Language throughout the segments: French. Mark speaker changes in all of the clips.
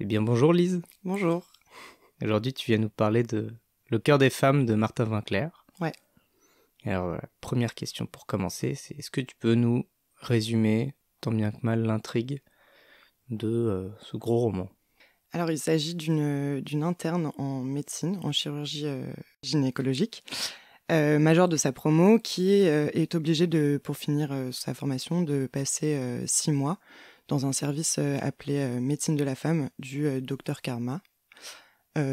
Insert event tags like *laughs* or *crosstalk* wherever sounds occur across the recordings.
Speaker 1: Eh bien bonjour Lise. Bonjour. Aujourd'hui tu viens nous parler de Le cœur des femmes de Martin Vinclair. Ouais. Alors euh, première question pour commencer, c'est est-ce que tu peux nous résumer tant bien que mal l'intrigue de euh, ce gros roman
Speaker 2: alors, il s'agit d'une, d'une interne en médecine, en chirurgie euh, gynécologique, euh, majeure de sa promo, qui est obligée, de, pour finir sa formation, de passer six mois dans un service euh, appelé euh, médecine de la femme du euh, docteur Karma,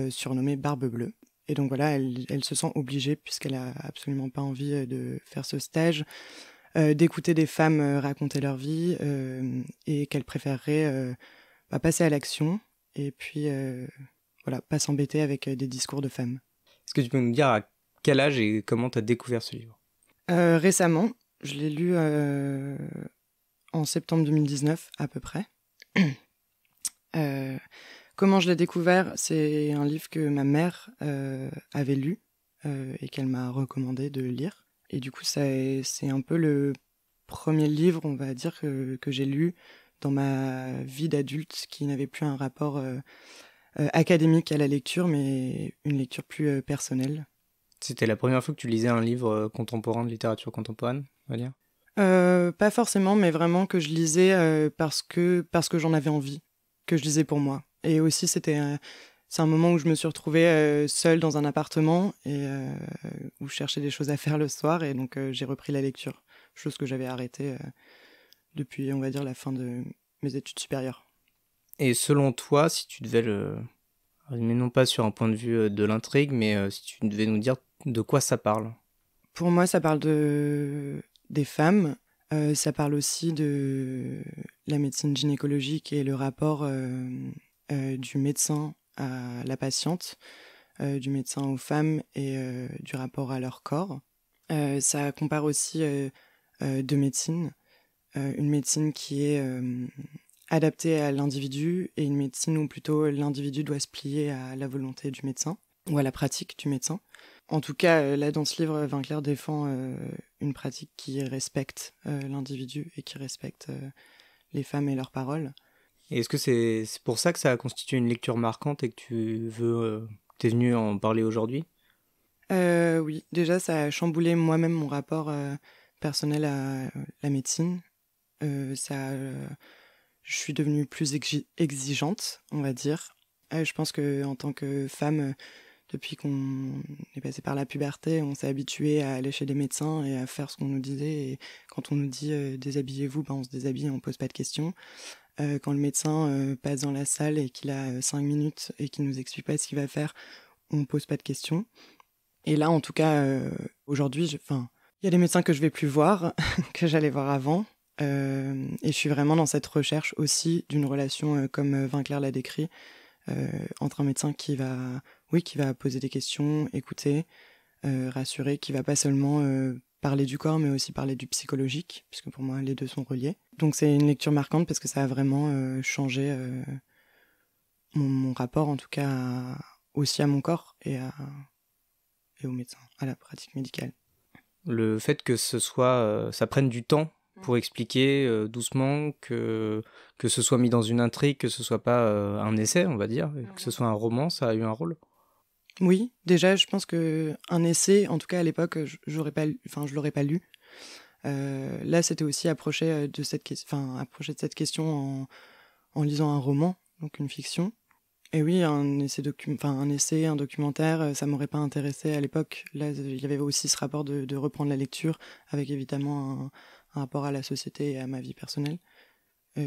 Speaker 2: surnommé Barbe Bleue. Et donc voilà, elle, se sent obligée, puisqu'elle a absolument pas envie de faire ce stage, d'écouter des femmes raconter leur vie et qu'elle préférerait bah, passer à l'action et puis voilà, pas s'embêter avec des discours de femmes. Est-ce que tu peux nous
Speaker 1: dire à quel âge et comment tu as découvert ce livre
Speaker 2: Récemment, je l'ai lu en septembre 2019 à peu près. *clears throat* Euh, comment je l'ai découvert C'est un livre que ma mère euh, avait lu euh, et qu'elle m'a recommandé de lire. Et du coup, c'est un peu le premier livre, on va dire, que, que j'ai lu dans ma vie d'adulte qui n'avait plus un rapport académique à la lecture, mais une lecture plus personnelle.
Speaker 1: C'était la première fois que tu lisais un livre contemporain de littérature contemporaine, on va dire
Speaker 2: euh, pas forcément, mais vraiment que je lisais euh, parce que, parce que j'en avais envie, que je lisais pour moi. Et aussi, c'était c'est un moment où je me suis retrouvée euh, seule dans un appartement et où je cherchais des choses à faire le soir. Et donc, j'ai repris la lecture, chose que j'avais arrêtée depuis, on va dire, la fin de mes études supérieures.
Speaker 1: Et selon toi, si tu devais le. Mais non pas sur un point de vue de l'intrigue, mais si tu devais nous dire de quoi ça parle
Speaker 2: Pour moi, ça parle de des femmes. Euh, ça parle aussi de la médecine gynécologique et le rapport euh, euh, du médecin à la patiente, du médecin aux femmes et du rapport à leur corps. ça compare aussi deux médecines, une médecine qui est adaptée à l'individu et une médecine où plutôt l'individu doit se plier à la volonté du médecin ou à la pratique du médecin. En tout cas, euh, là, dans ce livre, euh, Vinclair défend euh, une pratique qui respecte l'individu et qui respecte les femmes et leurs paroles.
Speaker 1: Et est-ce que c'est pour ça que ça a constitué une lecture marquante et que tu veux, t'es venu en parler aujourd'hui
Speaker 2: Oui, déjà, ça a chamboulé moi-même mon rapport personnel à la médecine. ça, je suis devenue plus exigeante, on va dire. je pense que en tant que femme, depuis qu'on est passé par la puberté, on s'est habitué à aller chez des médecins et à faire ce qu'on nous disait. Et quand on nous dit euh, déshabillez-vous, ben on se déshabille, on pose pas de questions. Euh, quand le médecin euh, passe dans la salle et qu'il a cinq minutes et qu'il nous explique pas ce qu'il va faire, on pose pas de questions. Et là, en tout cas, aujourd'hui, enfin, il y a des médecins que je vais plus voir, *laughs* que j'allais voir avant. et je suis vraiment dans cette recherche aussi d'une relation comme Vinclair l'a décrit, entre un médecin qui va qui va poser des questions, écouter, euh, rassurer, qui va pas seulement euh, parler du corps, mais aussi parler du psychologique, puisque pour moi, les deux sont reliés. Donc c'est une lecture marquante parce que ça a vraiment euh, changé mon, rapport, en tout cas, aussi à mon corps et, et au médecin, à la pratique médicale.
Speaker 1: Le fait que ce soit, ça prenne du temps pour mm. expliquer doucement que, que ce soit mis dans une intrigue, que ce soit pas un essai, on va dire, que ce mm. soit un roman, ça a eu un rôle
Speaker 2: oui, déjà, je pense que un essai, en tout cas à l'époque, j'aurais pas, enfin, je l'aurais pas lu. Euh, là, c'était aussi approcher euh, de cette, question en, lisant un roman, donc une fiction. Et oui, un essai, enfin, un essai, un documentaire, euh, ça m'aurait pas intéressé à l'époque. Là, il y avait aussi ce rapport de, reprendre la lecture, avec évidemment un, rapport à la société et à ma vie personnelle,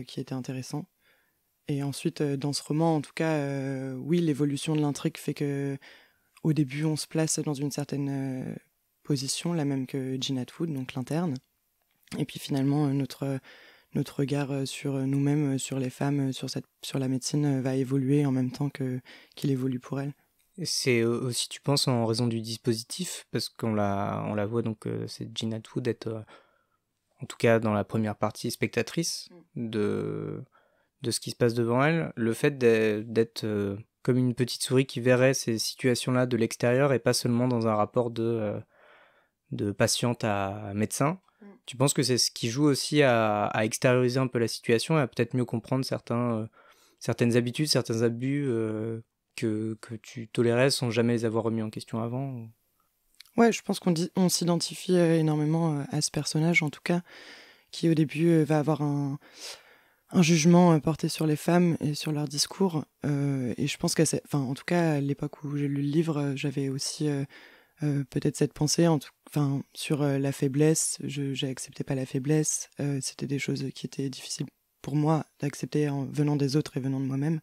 Speaker 2: qui était intéressant. Et ensuite, dans ce roman, en tout cas, oui, l'évolution de l'intrigue fait que au début, on se place dans une certaine euh, position, la même que Jean Atwood, donc l'interne. Et puis finalement, euh, notre, euh, notre regard sur nous-mêmes, sur les femmes, sur, cette, sur la médecine va évoluer en même temps que, qu'il évolue pour elle.
Speaker 1: C'est aussi, tu penses, en raison du dispositif, parce qu'on la, on la voit, donc c'est Jean Atwood être, en tout cas dans la première partie, spectatrice mm. de, de ce qui se passe devant elle. Le fait d'être comme une petite souris qui verrait ces situations-là de l'extérieur et pas seulement dans un rapport de, euh, de patiente à médecin. Mm. Tu penses que c'est ce qui joue aussi à, extérioriser un peu la situation et à peut-être mieux comprendre certains, euh, certaines habitudes, certains abus euh, que, que, tu tolérais sans jamais les avoir remis en question avant
Speaker 2: Ouais, je pense qu'on on s'identifie énormément à ce personnage, en tout cas, qui au début va avoir un, un jugement euh, porté sur les femmes et sur leur discours. Euh, et je pense qu'à en tout cas, à l'époque où j'ai lu le livre, euh, j'avais aussi peut-être cette pensée, en enfin, sur la faiblesse. Je n'acceptais pas la faiblesse. C'était des choses qui étaient difficiles pour moi d'accepter en venant des autres et venant de moi-même.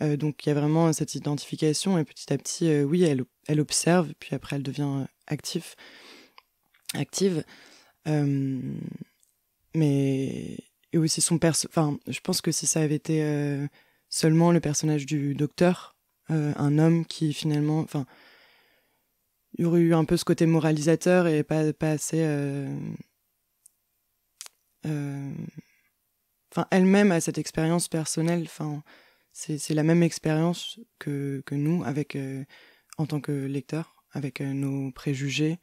Speaker 2: donc il y a vraiment cette identification et petit à petit, oui, elle, elle observe, puis après elle devient active, active. mais et aussi son perso. Enfin, je pense que si ça avait été euh, seulement le personnage du docteur, euh, un homme qui finalement, enfin, il y aurait eu un peu ce côté moralisateur et pas pas assez. Euh, enfin, elle-même a cette expérience personnelle. Enfin, c'est la même expérience que que nous avec en tant que lecteur, avec nos préjugés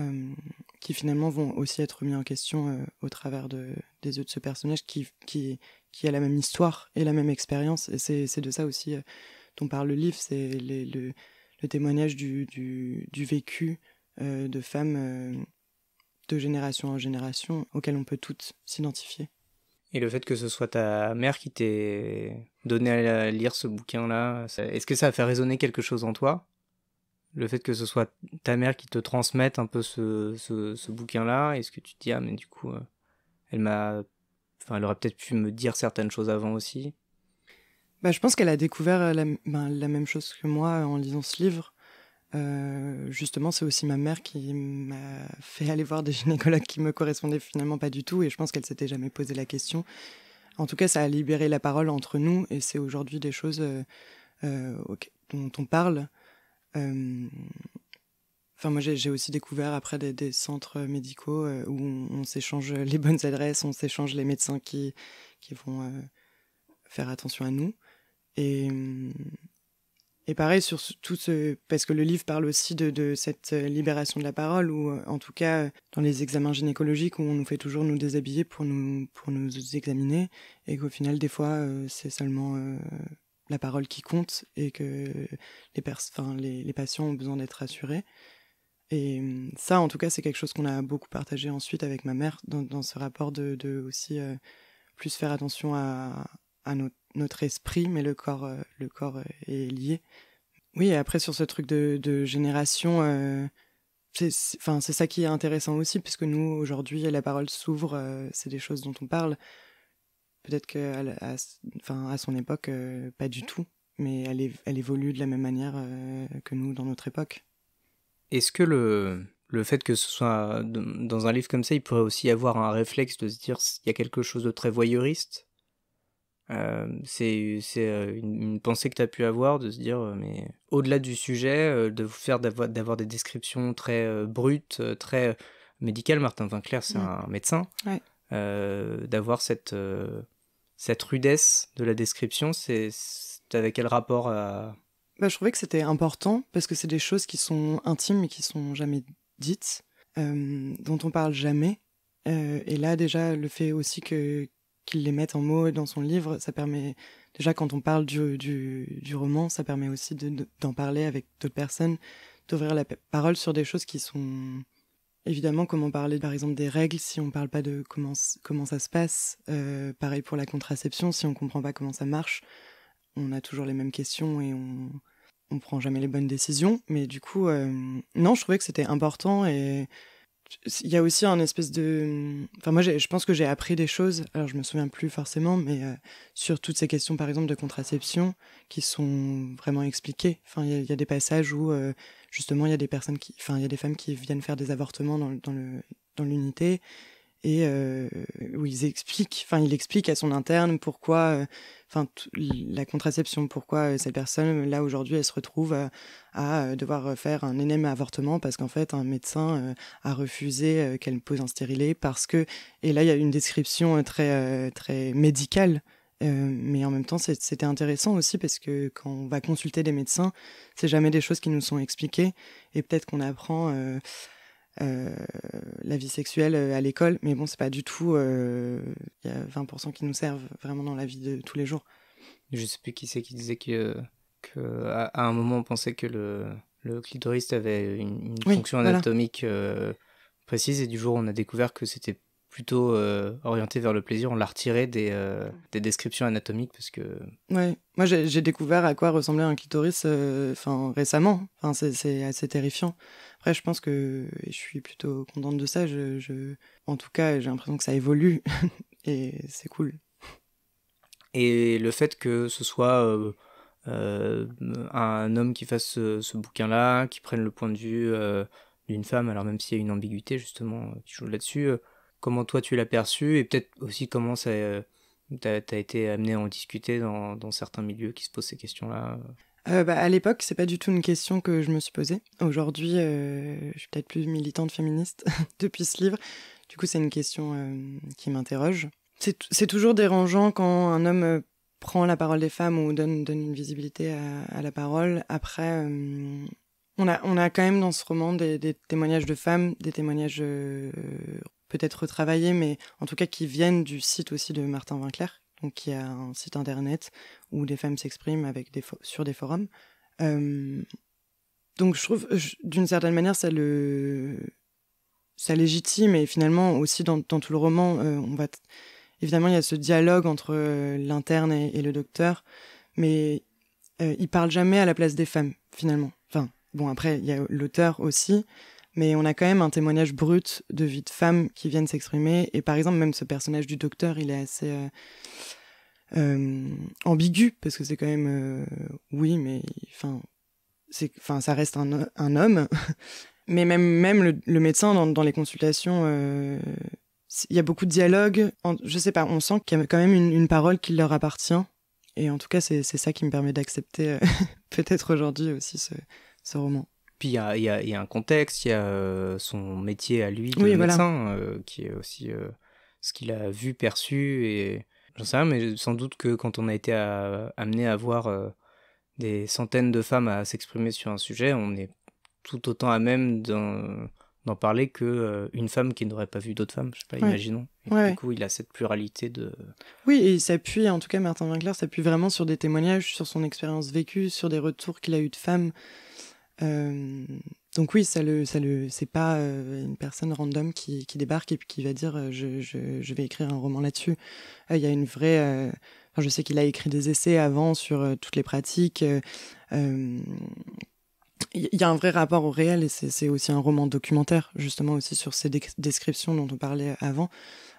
Speaker 2: euh, qui finalement vont aussi être mis en question euh, au travers de, des yeux de ce personnage qui, qui, a la même histoire et la même expérience. Et c'est de ça aussi euh, dont parle le livre, c'est le, témoignage du, du vécu de femmes de génération en génération auxquelles on peut toutes s'identifier.
Speaker 1: Et le fait que ce soit ta mère qui t'ait donné à lire ce bouquin-là, est-ce que ça a fait résonner quelque chose en toi le fait que ce soit ta mère qui te transmette un peu ce, bouquin-là, est-ce que tu te dis, ah, mais du coup, euh, elle m'a. Enfin, elle aurait peut-être pu me dire certaines choses avant aussi
Speaker 2: bah, Je pense qu'elle a découvert euh, ben, la, même chose que moi euh, en lisant ce livre. justement, c'est aussi ma mère qui m'a fait aller voir des *laughs* gynécologues qui me correspondaient finalement pas du tout, et je pense qu'elle s'était jamais posé la question. En tout cas, ça a libéré la parole entre nous, et c'est aujourd'hui des choses dont on parle euh, enfin, moi, j'ai aussi découvert après des, centres médicaux euh, où on, s'échange les bonnes adresses, on s'échange les médecins qui, qui vont euh, faire attention à nous. Et, et pareil, sur tout ce. Parce que le livre parle aussi de, cette libération de la parole, ou en tout cas, dans les examens gynécologiques, où on nous fait toujours nous déshabiller pour nous, pour nous examiner, et qu'au final, des fois, c'est seulement la parole qui compte et que les, les, patients ont besoin d'être rassurés. Et hum, ça, en tout cas, c'est quelque chose qu'on a beaucoup partagé ensuite avec ma mère dans, ce rapport de, aussi euh, plus faire attention à, notre esprit, mais le corps, euh, le corps euh, est lié. Oui, et après sur ce truc de, de génération, enfin c'est ça qui est intéressant aussi, puisque nous, aujourd'hui, la parole s'ouvre, c'est des choses dont on parle. Peut-être qu'à enfin, à son époque, euh, pas du tout, mais elle, elle, évolue de la même manière euh, que nous dans notre époque.
Speaker 1: Est-ce que le, le fait que ce soit dans un livre comme ça, il pourrait aussi avoir un réflexe de se dire il y a quelque chose de très voyeuriste euh, c'est une, pensée que tu as pu avoir de se dire, mais au-delà du sujet, de faire d'avoir des descriptions très brutes, très médicales. Martin Vinclair, c'est un médecin. d'avoir cette, cette rudesse de la description, c'est avec quel rapport à... Euh?
Speaker 2: Bah, je trouvais que c'était important parce que c'est des choses qui sont intimes et qui sont jamais dites, euh, dont on parle jamais. Euh, et là, déjà, le fait aussi que qu'il les mette en mots dans son livre, ça permet déjà quand on parle du, roman, ça permet aussi d'en parler avec d'autres personnes, d'ouvrir la parole sur des choses qui sont Évidemment, comment parler par exemple des règles, si on ne parle pas de comment, comment ça se passe, euh, pareil pour la contraception, si on ne comprend pas comment ça marche, on a toujours les mêmes questions et on ne prend jamais les bonnes décisions. Mais du coup, euh, non, je trouvais que c'était important et il y a aussi un espèce de. Mm, enfin, moi, je pense que j'ai appris des choses. Alors, je me souviens plus forcément, mais euh, sur toutes ces questions, par exemple, de contraception, qui sont vraiment expliquées. Enfin, il y, a des passages où, euh, justement, il y a des personnes qui. il y a des femmes qui viennent faire des avortements dans, le dans l'unité et euh, où il expliquent, enfin il explique à son interne pourquoi, euh, enfin la contraception, pourquoi euh, cette personne là aujourd'hui elle se retrouve à devoir faire un énième avortement parce qu'en fait un médecin a refusé qu'elle pose un stérilet parce que et là il y a une description très très médicale. mais en même temps, c'était intéressant aussi parce que quand on va consulter des médecins, c'est jamais des choses qui nous sont expliquées et peut-être qu'on apprend euh, la vie sexuelle euh, à l'école, mais bon, c'est pas du tout. Euh, il y a 20% qui nous servent vraiment dans la vie de tous les jours. Je sais plus qui c'est
Speaker 1: qui disait que, que à, un moment on pensait que le, le clitoris avait une, fonction anatomique précise, et du jour on a découvert que c'était plutôt euh, orienté vers le plaisir, on l'a retiré des, euh, descriptions anatomiques parce que.
Speaker 2: Ouais, moi j'ai découvert à quoi ressemblait un clitoris euh, enfin récemment. c'est assez terrifiant. Après, je pense que je suis plutôt contente de ça. Je, En tout cas, j'ai l'impression que ça évolue *laughs* et c'est cool.
Speaker 1: Et le fait que ce soit un homme qui fasse ce, bouquin-là, qui prenne le point de vue d'une femme, alors même s'il y a une ambiguïté justement, qui joue là-dessus comment toi tu l'as perçu et peut-être aussi comment ça euh, t'as as été amené à en discuter dans, certains milieux qui se posent ces questions-là euh.
Speaker 2: Euh, bah, À l'époque, c'est pas du tout une question que je me suis posée. Aujourd'hui, je suis peut-être plus militante féministe *laughs* depuis ce livre. Du coup, c'est une question qui m'interroge. C'est toujours dérangeant quand un homme prend la parole des femmes ou donne, une visibilité à, la parole. Après, on a, quand même dans ce roman des, des témoignages de femmes, des témoignages peut-être retravaillées, mais en tout cas qui viennent du site aussi de Martin Winkler, donc qui a un site internet où des femmes s'expriment avec des sur des forums. Euh, donc je trouve, d'une certaine manière, ça le ça légitime et finalement aussi dans, tout le roman, euh, on va évidemment il y a ce dialogue entre euh, l'interne et, le docteur, mais il parle jamais à la place des femmes finalement. Enfin bon après il y a l'auteur aussi, mais on a quand même un témoignage brut de vie de femmes qui viennent s'exprimer. Et par exemple, même ce personnage du docteur, il est assez euh, euh, ambigu parce que c'est quand même euh, oui, mais enfin, c'est, enfin, ça reste un, un homme. *laughs* mais même même le, médecin dans, dans, les consultations. il y a beaucoup de dialogues, je sais pas, on sent qu'il y a quand même une, parole qui leur appartient. Et en tout cas, c'est ça qui me permet d'accepter *laughs* peut-être aujourd'hui aussi ce, ce roman.
Speaker 1: Puis il y a, un contexte, il y a euh, son métier à lui, de médecin, euh, qui est aussi euh, ce qu'il a vu, perçu. Et j'en sais rien, mais sans doute que quand on a été amené à voir des centaines de femmes à s'exprimer sur un sujet, on est tout autant à même d'en parler que une femme qui n'aurait pas vu d'autres femmes, je sais pas, imaginons. Du coup, il a cette pluralité de.
Speaker 2: Oui, et il s'appuie, en tout cas, Martin Winkler s'appuie vraiment sur des témoignages, sur son expérience vécue, sur des retours qu'il a eu de femmes euh, donc oui, ça le, c'est pas euh, une personne random qui, débarque et qui va dire euh, je, vais écrire un roman là-dessus. Il y a une vraie. je sais qu'il a écrit des essais avant sur toutes les pratiques. Il y a un vrai rapport au réel et c'est aussi un roman documentaire, justement aussi sur ces descriptions dont on parlait avant.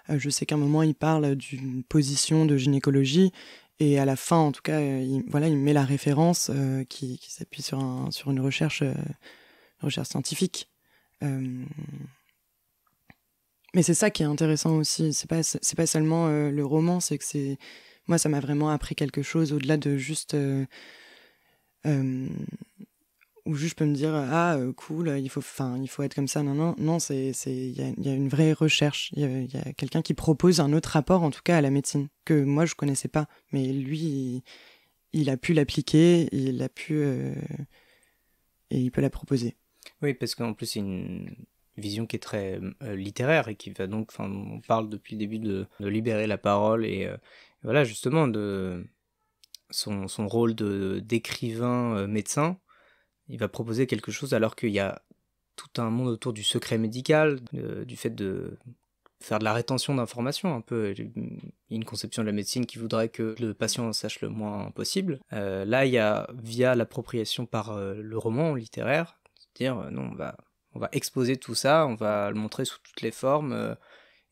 Speaker 2: je sais qu'à un moment il parle d'une position de gynécologie et à la fin, en tout cas, euh, il, voilà, il met la référence euh, qui, s'appuie sur, un, sur une recherche, euh, recherche scientifique. Mais c'est ça qui est intéressant aussi. C'est pas, c'est pas seulement le roman, c'est que c'est. Moi, ça m'a vraiment appris quelque chose au-delà de juste où juste je peux me dire ah euh, cool il faut enfin il faut être comme ça non non non c'est c'est il y a, une vraie recherche il y a, quelqu'un qui propose un autre rapport en tout cas à la médecine que moi je connaissais pas mais lui il, a pu l'appliquer il a pu euh, et il peut la proposer
Speaker 1: oui parce qu'en plus c'est une vision qui est très euh, littéraire et qui va donc enfin on parle depuis le début de, libérer la parole et voilà justement de son, son rôle de d'écrivain médecin il va proposer quelque chose alors qu'il y a tout un monde autour du secret médical, du fait de faire de la rétention d'informations un peu. une conception de la médecine qui voudrait que le patient sache le moins possible. Euh, là, il y a, via l'appropriation par euh, le roman littéraire, dire euh, non, on va, on va exposer tout ça, on va le montrer sous toutes les formes,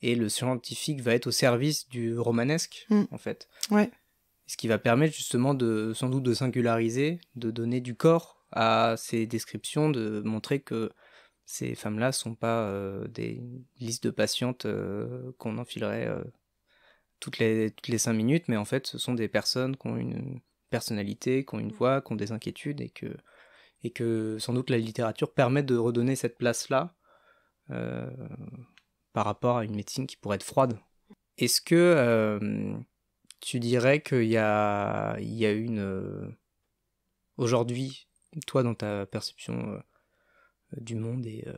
Speaker 1: et le scientifique va être au service du romanesque, hmm. en fait. Ouais. Ce qui va permettre justement de, sans doute de singulariser, de donner du corps à ces descriptions de montrer que ces femmes-là ne sont pas euh, des listes de patientes euh, qu'on enfilerait euh, toutes, les, toutes les cinq minutes, mais en fait, ce sont des personnes qui ont une personnalité, qui ont une mmh. voix, qui ont des inquiétudes, et que, et que sans doute la littérature permet de redonner cette place-là par rapport à une médecine qui pourrait être froide. Est-ce que tu dirais qu'il y a, il y a une... Aujourd'hui, toi, dans ta perception euh, euh, du monde euh,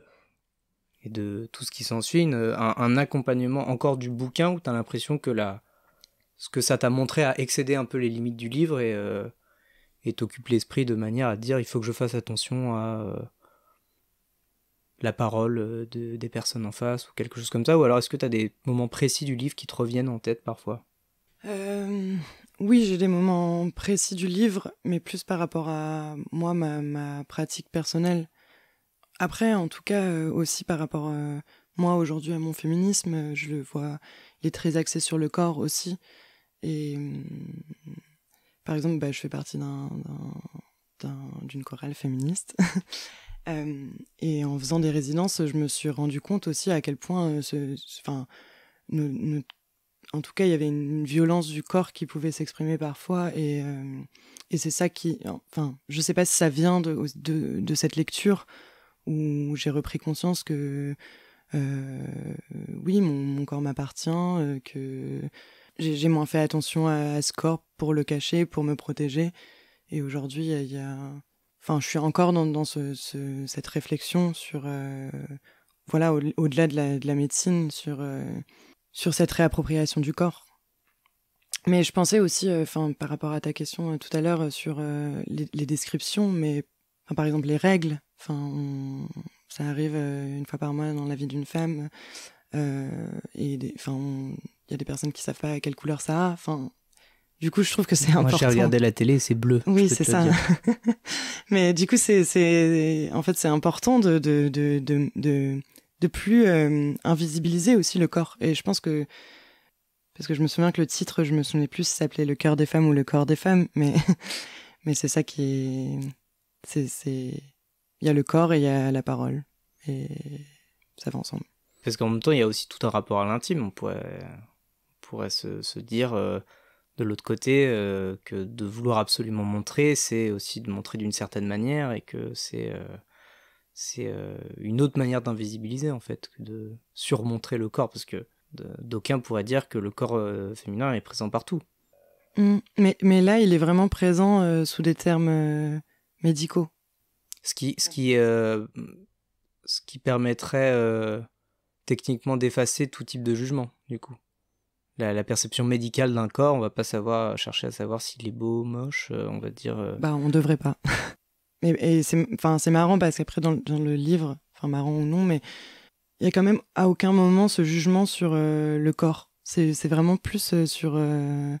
Speaker 1: et, de tout ce qui s'ensuit, un, accompagnement encore du bouquin où tu as l'impression que la, ce que ça t'a montré a excédé un peu les limites du livre et t'occupe l'esprit de manière à dire il faut que je fasse attention à la parole de, des personnes en face ou quelque chose comme ça Ou alors est-ce que tu as des moments précis du livre qui te reviennent en tête parfois
Speaker 2: oui, j'ai des moments précis du livre, mais plus par rapport à moi, ma, pratique personnelle. Après, en tout cas, euh, aussi par rapport, euh, moi, aujourd'hui, à mon féminisme, euh, je le vois, il est très axé sur le corps aussi. Et mm, par exemple, bah, je fais partie d'une chorale féministe. *laughs* et en faisant des résidences, je me suis rendu compte aussi à quel point ce, enfin, en tout cas, il y avait une violence du corps qui pouvait s'exprimer parfois. Euh, et, c'est ça qui. Enfin, je sais pas si ça vient de, cette lecture où j'ai repris conscience que. Euh, oui, mon, corps m'appartient, euh, que j'ai moins fait attention à, ce corps pour le cacher, pour me protéger. Et aujourd'hui, il y a. Enfin, je suis encore dans, cette réflexion sur. voilà, au-delà de, la médecine, sur sur cette réappropriation du corps. Mais je pensais aussi, euh, enfin, par rapport à ta question euh, tout à l'heure euh, sur les, descriptions, mais par exemple les règles, enfin, ça arrive une fois par mois dans la vie d'une femme, et enfin, il y a des personnes qui savent pas quelle couleur ça a, enfin. Du coup, je trouve que c'est important. Moi, j'ai regardé
Speaker 1: la télé, c'est bleu. Oui, c'est ça.
Speaker 2: *laughs* mais du coup, c'est, en fait, c'est important de, de de plus euh, invisibiliser aussi le corps. Et je pense que parce que je me souviens que le titre, je me souviens plus s'appelait Le cœur des femmes ou Le corps des femmes, mais *laughs* mais c'est ça qui est c'est c'est il y a le corps et il y a la parole et ça va ensemble.
Speaker 1: Parce qu'en même temps, il y a aussi tout un rapport à l'intime. On pourrait pourrait se, dire euh, de l'autre côté euh, que de vouloir absolument montrer, c'est aussi de montrer d'une certaine manière et que c'est c'est euh, une autre manière d'invisibiliser en fait que de surmontrer le corps parce que d'aucuns pourraient dire que le corps euh, féminin est présent partout.
Speaker 2: Mmh. mais, là, il est vraiment présent euh, sous des termes médicaux.
Speaker 1: Ce qui, ce qui, permettrait techniquement d'effacer tout type de jugement, du coup. La, perception médicale d'un corps, on va pas savoir chercher à savoir s'il est beau, moche, on va
Speaker 2: dire. Bah, on ne devrait pas. *laughs* Et, c'est, enfin, c'est marrant parce qu'après, dans, dans, le livre, enfin, marrant ou non, mais il y a quand même à aucun moment ce jugement sur euh, le corps. C'est, c'est vraiment plus euh, sur, euh,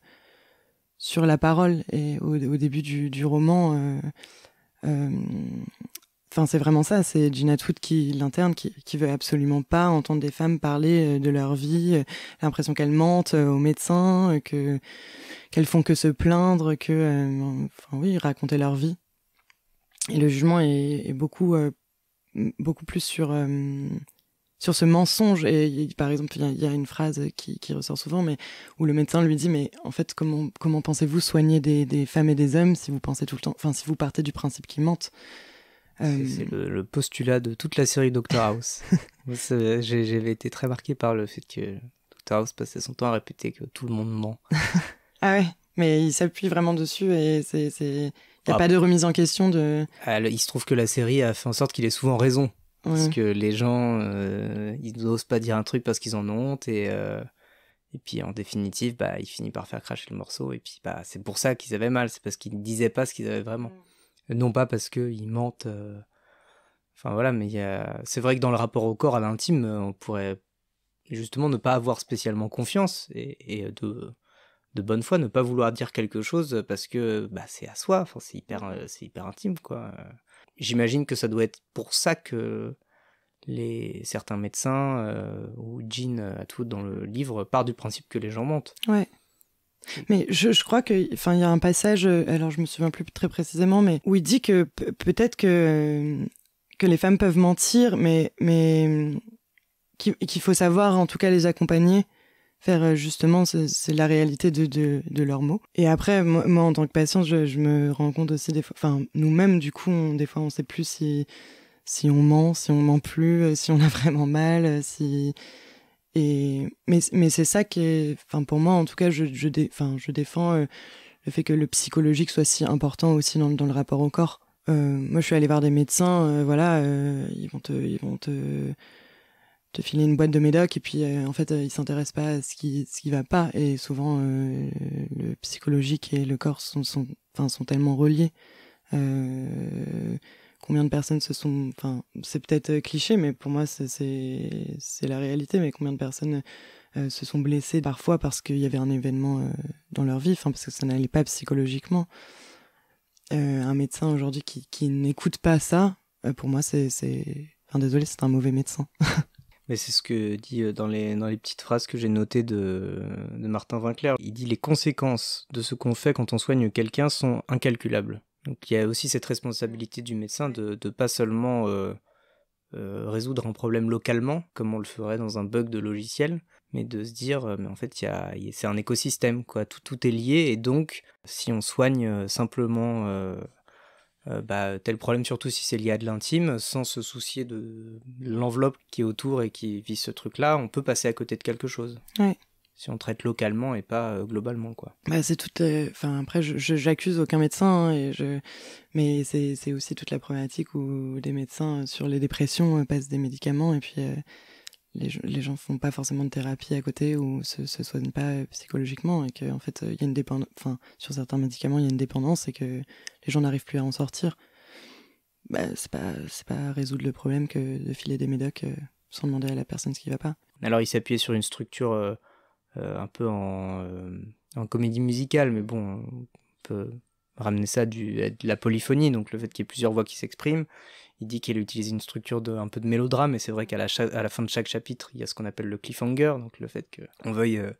Speaker 2: sur la parole. Et au, début du, du roman, Enfin, c'est vraiment ça, c'est Gina Tout qui l'interne, qui, qui veut absolument pas entendre des femmes parler de leur vie, l'impression qu'elles mentent aux médecins, que qu'elles font que se plaindre, que, enfin oui, raconter leur vie. Et le jugement est, beaucoup, euh, beaucoup plus sur, euh, sur ce mensonge. Et par exemple, il y, a une phrase qui, qui, ressort souvent, mais où le médecin lui dit Mais en fait, comment, comment pensez-vous soigner des, femmes et des hommes si vous pensez tout le temps, enfin, si vous partez du principe qu'ils mentent c'est
Speaker 1: euh, le, le, postulat de toute la série Doctor House. *laughs* J'avais été très marqué par le fait que Doctor House passait son temps à répéter que tout le monde ment.
Speaker 2: *laughs* ah ouais, mais il s'appuie vraiment dessus et c'est n'y a pas ah. de remise en question de.
Speaker 1: Ah, il se trouve que la série a fait en sorte qu'il ait souvent raison. Parce que les gens, euh, ils n'osent pas dire un truc parce qu'ils en ont honte. Et, euh, et puis en définitive, bah, il finit par faire cracher le morceau. Et puis bah, c'est pour ça qu'ils avaient mal. C'est parce qu'ils ne disaient pas ce qu'ils avaient vraiment. Mm. Non pas parce qu'ils mentent. Euh. Enfin voilà, mais c'est vrai que dans le rapport au corps, à l'intime, on pourrait justement ne pas avoir spécialement confiance et de de bonne foi ne pas vouloir dire quelque chose parce que bah, c'est à soi, enfin, c'est hyper, c'est hyper intime quoi. J'imagine que ça doit être pour ça que les certains médecins ou Jean Atwood dans le livre part du principe que les gens mentent.
Speaker 2: Ouais. Mais je, je, crois que, enfin, il y a un passage, alors je me souviens plus très précisément, mais où il dit que peut-être que que les femmes peuvent mentir, mais mais mmh, qu'il faut savoir en tout cas les accompagner faire euh, justement c'est la réalité de, de, leurs mots. Et après, moi, en tant que patient, je, me rends compte aussi des fois, enfin nous-mêmes du coup, des fois on sait plus si, si on ment, si on ment plus, euh, si on a *laughs* vraiment mal, euh, si... Et, mais, c'est ça qui est, enfin pour moi en tout cas, je, je, je défends le fait que le psychologique soit si important aussi dans, le rapport au corps. moi je suis allée voir des médecins, voilà, ils vont Ils vont te te filer une boîte de médoc et puis euh, en fait euh, ils s'intéressent pas à ce qui ce qui va pas et souvent euh, le psychologique et le corps sont sont enfin sont tellement reliés euh, combien de personnes se sont enfin c'est peut-être cliché mais pour moi c'est c'est la réalité mais combien de personnes se sont blessées parfois parce qu'il y avait un événement dans leur vie enfin parce que ça n'allait pas psychologiquement un médecin aujourd'hui qui qui n'écoute pas ça pour moi c'est c'est enfin désolé c'est un mauvais médecin *laughs*
Speaker 1: Mais c'est ce que dit euh, dans les, dans les petites phrases que j'ai notées de, Martin Winkler. Il dit les conséquences de ce qu'on fait quand on soigne quelqu'un sont incalculables. Donc il y a aussi cette responsabilité du médecin de ne pas seulement euh, euh, résoudre un problème localement, comme on le ferait dans un bug de logiciel, mais de se dire, mais en fait, c'est un écosystème, quoi. Tout, tout est lié, et donc, si on soigne simplement euh, bah, tel problème, surtout si c'est lié à de l'intime, sans se soucier de l'enveloppe qui est autour et qui vise ce truc-là, on peut passer à côté de quelque chose. Si on traite localement et pas euh, globalement, quoi.
Speaker 2: Bah, c'est toute. Euh, enfin, après, j'accuse aucun médecin, hein, et je... mais c'est aussi toute la problématique où des médecins sur les dépressions passent des médicaments et puis les, gens gens font pas forcément de thérapie à côté ou se, se soignent pas euh, psychologiquement et que en fait euh, il y a une dépendance enfin sur certains médicaments il y a une dépendance et que les gens n'arrivent plus à en sortir bah c'est pas c'est résoudre le problème que de filer des médocs euh, sans demander à la personne ce qui va pas
Speaker 1: alors il s'appuyait sur une structure un peu en, comédie musicale mais bon on peut ramener ça du, à de la polyphonie donc le fait qu'il y ait plusieurs voix qui s'expriment il dit qu'elle utilise une structure de, un peu de mélodrame, et c'est vrai qu'à la, à la fin de chaque chapitre, il y a ce qu'on appelle le cliffhanger, donc le fait qu'on veuille euh,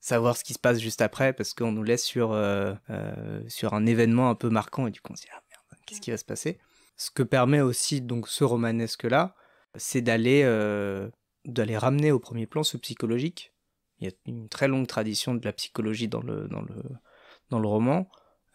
Speaker 1: savoir ce qui se passe juste après, parce qu'on nous laisse sur, euh, euh, sur un événement un peu marquant, et du coup on se dit, ah merde, qu'est-ce qui va se passer Ce que permet aussi donc ce romanesque-là, c'est d'aller d'aller ramener au premier plan ce psychologique. Il y a une très longue tradition de la psychologie dans le, dans le, dans le roman.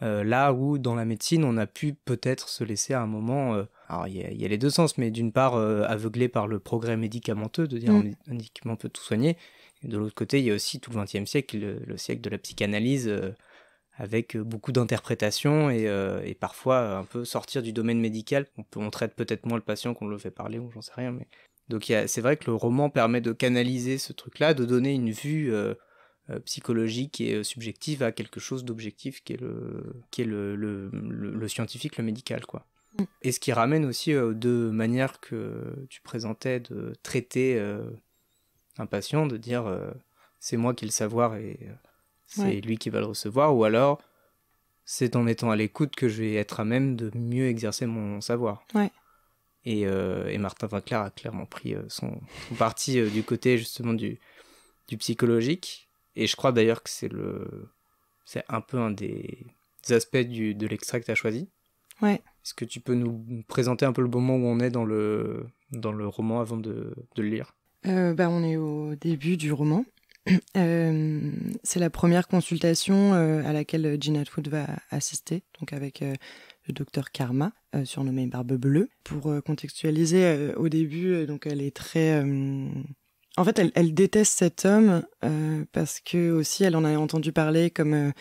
Speaker 1: Euh, là où dans la médecine, on a pu peut-être se laisser à un moment, euh, alors il y, a les deux sens, mais d'une part euh, aveuglé par le progrès médicamenteux, de dire mmh. médicament peut tout soigner, et de l'autre côté, il y a aussi tout le XXe siècle, le, siècle de la psychanalyse, avec beaucoup d'interprétations et, parfois un peu sortir du domaine médical. On, peut, traite peut-être moins le patient qu'on le fait parler, ou j'en sais rien, mais donc c'est vrai que le roman permet de canaliser ce truc-là, de donner une vue euh, psychologique et euh, subjective à quelque chose d'objectif qui est le, qui est le, scientifique, le médical, quoi. Mm. Et ce qui ramène aussi aux euh, deux manières que tu présentais de traiter un patient, de dire c'est moi qui ai le savoir et c'est lui qui va le recevoir, ou alors c'est en étant à l'écoute que je vais être à même de mieux exercer mon savoir. Et, Martin Vinclair a clairement pris son, parti du côté justement du, du psychologique. Et je crois d'ailleurs que c'est le, c'est un peu un des, aspects du, de l'extrait que tu as choisi. Ouais. Est-ce que tu peux nous présenter un peu le moment où on est dans le, dans le roman avant de, de le lire
Speaker 2: euh, bah, On est au début du roman. *clears throat* Euh, c'est la première consultation euh, à laquelle euh, Jean Atwood va assister, donc avec le docteur Karma, surnommé Barbe Bleue. Pour contextualiser, au début, donc elle est très en fait, elle, déteste cet homme euh, parce que aussi elle en a entendu parler comme euh,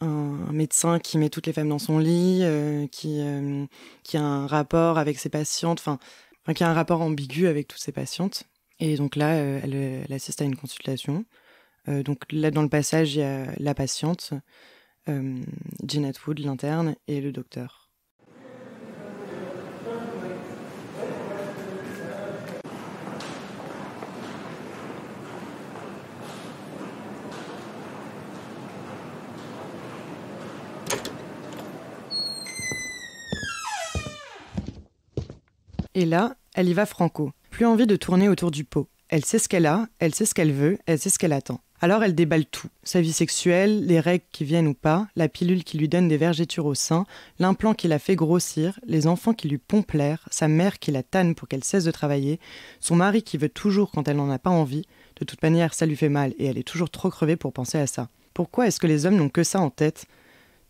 Speaker 2: un, médecin qui met toutes les femmes dans son lit, euh, qui, qui a un rapport avec ses patientes, enfin, qui a un rapport ambigu avec toutes ses patientes. Et donc là, elle, elle, assiste à une consultation. donc là, dans le passage, il y a la patiente, Jeanette Wood, l'interne, et le docteur. et là, elle y va franco. Plus envie de tourner autour du pot. Elle sait ce qu'elle a, elle sait ce qu'elle veut, elle sait ce qu'elle attend. Alors elle déballe tout, sa vie sexuelle, les règles qui viennent ou pas, la pilule qui lui donne des vergetures au sein, l'implant qui la fait grossir, les enfants qui lui pompent l'air, sa mère qui la tanne pour qu'elle cesse de travailler, son mari qui veut toujours quand elle n'en a pas envie, de toute manière ça lui fait mal et elle est toujours trop crevée pour penser à ça. Pourquoi est-ce que les hommes n'ont que ça en tête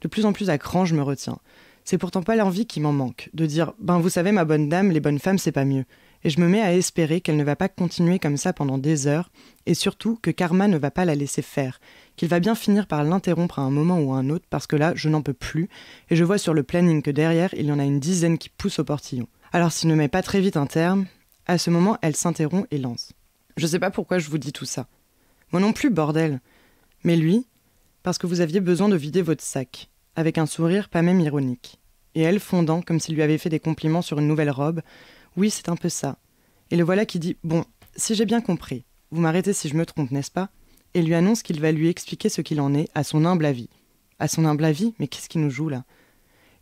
Speaker 2: De plus en plus à cran je me retiens. C'est pourtant pas l'envie qui m'en manque, de dire Ben vous savez, ma bonne dame, les bonnes femmes, c'est pas mieux. Et je me mets à espérer qu'elle ne va pas continuer comme ça pendant des heures, et surtout que Karma ne va pas la laisser faire, qu'il va bien finir par l'interrompre à un moment ou à un autre, parce que là, je n'en peux plus, et je vois sur le planning que derrière, il y en a une dizaine qui poussent au portillon. Alors s'il ne met pas très vite un terme, à ce moment, elle s'interrompt et lance. Je sais pas pourquoi je vous dis tout ça. Moi non plus, bordel. Mais lui, parce que vous aviez besoin de vider votre sac avec un sourire pas même ironique, et elle fondant comme s'il lui avait fait des compliments sur une nouvelle robe. Oui, c'est un peu ça. Et le voilà qui dit Bon, si j'ai bien compris, vous m'arrêtez si je me trompe, n'est-ce pas Et lui annonce qu'il va lui expliquer ce qu'il en est, à son humble avis. À son humble avis Mais qu'est-ce qui nous joue là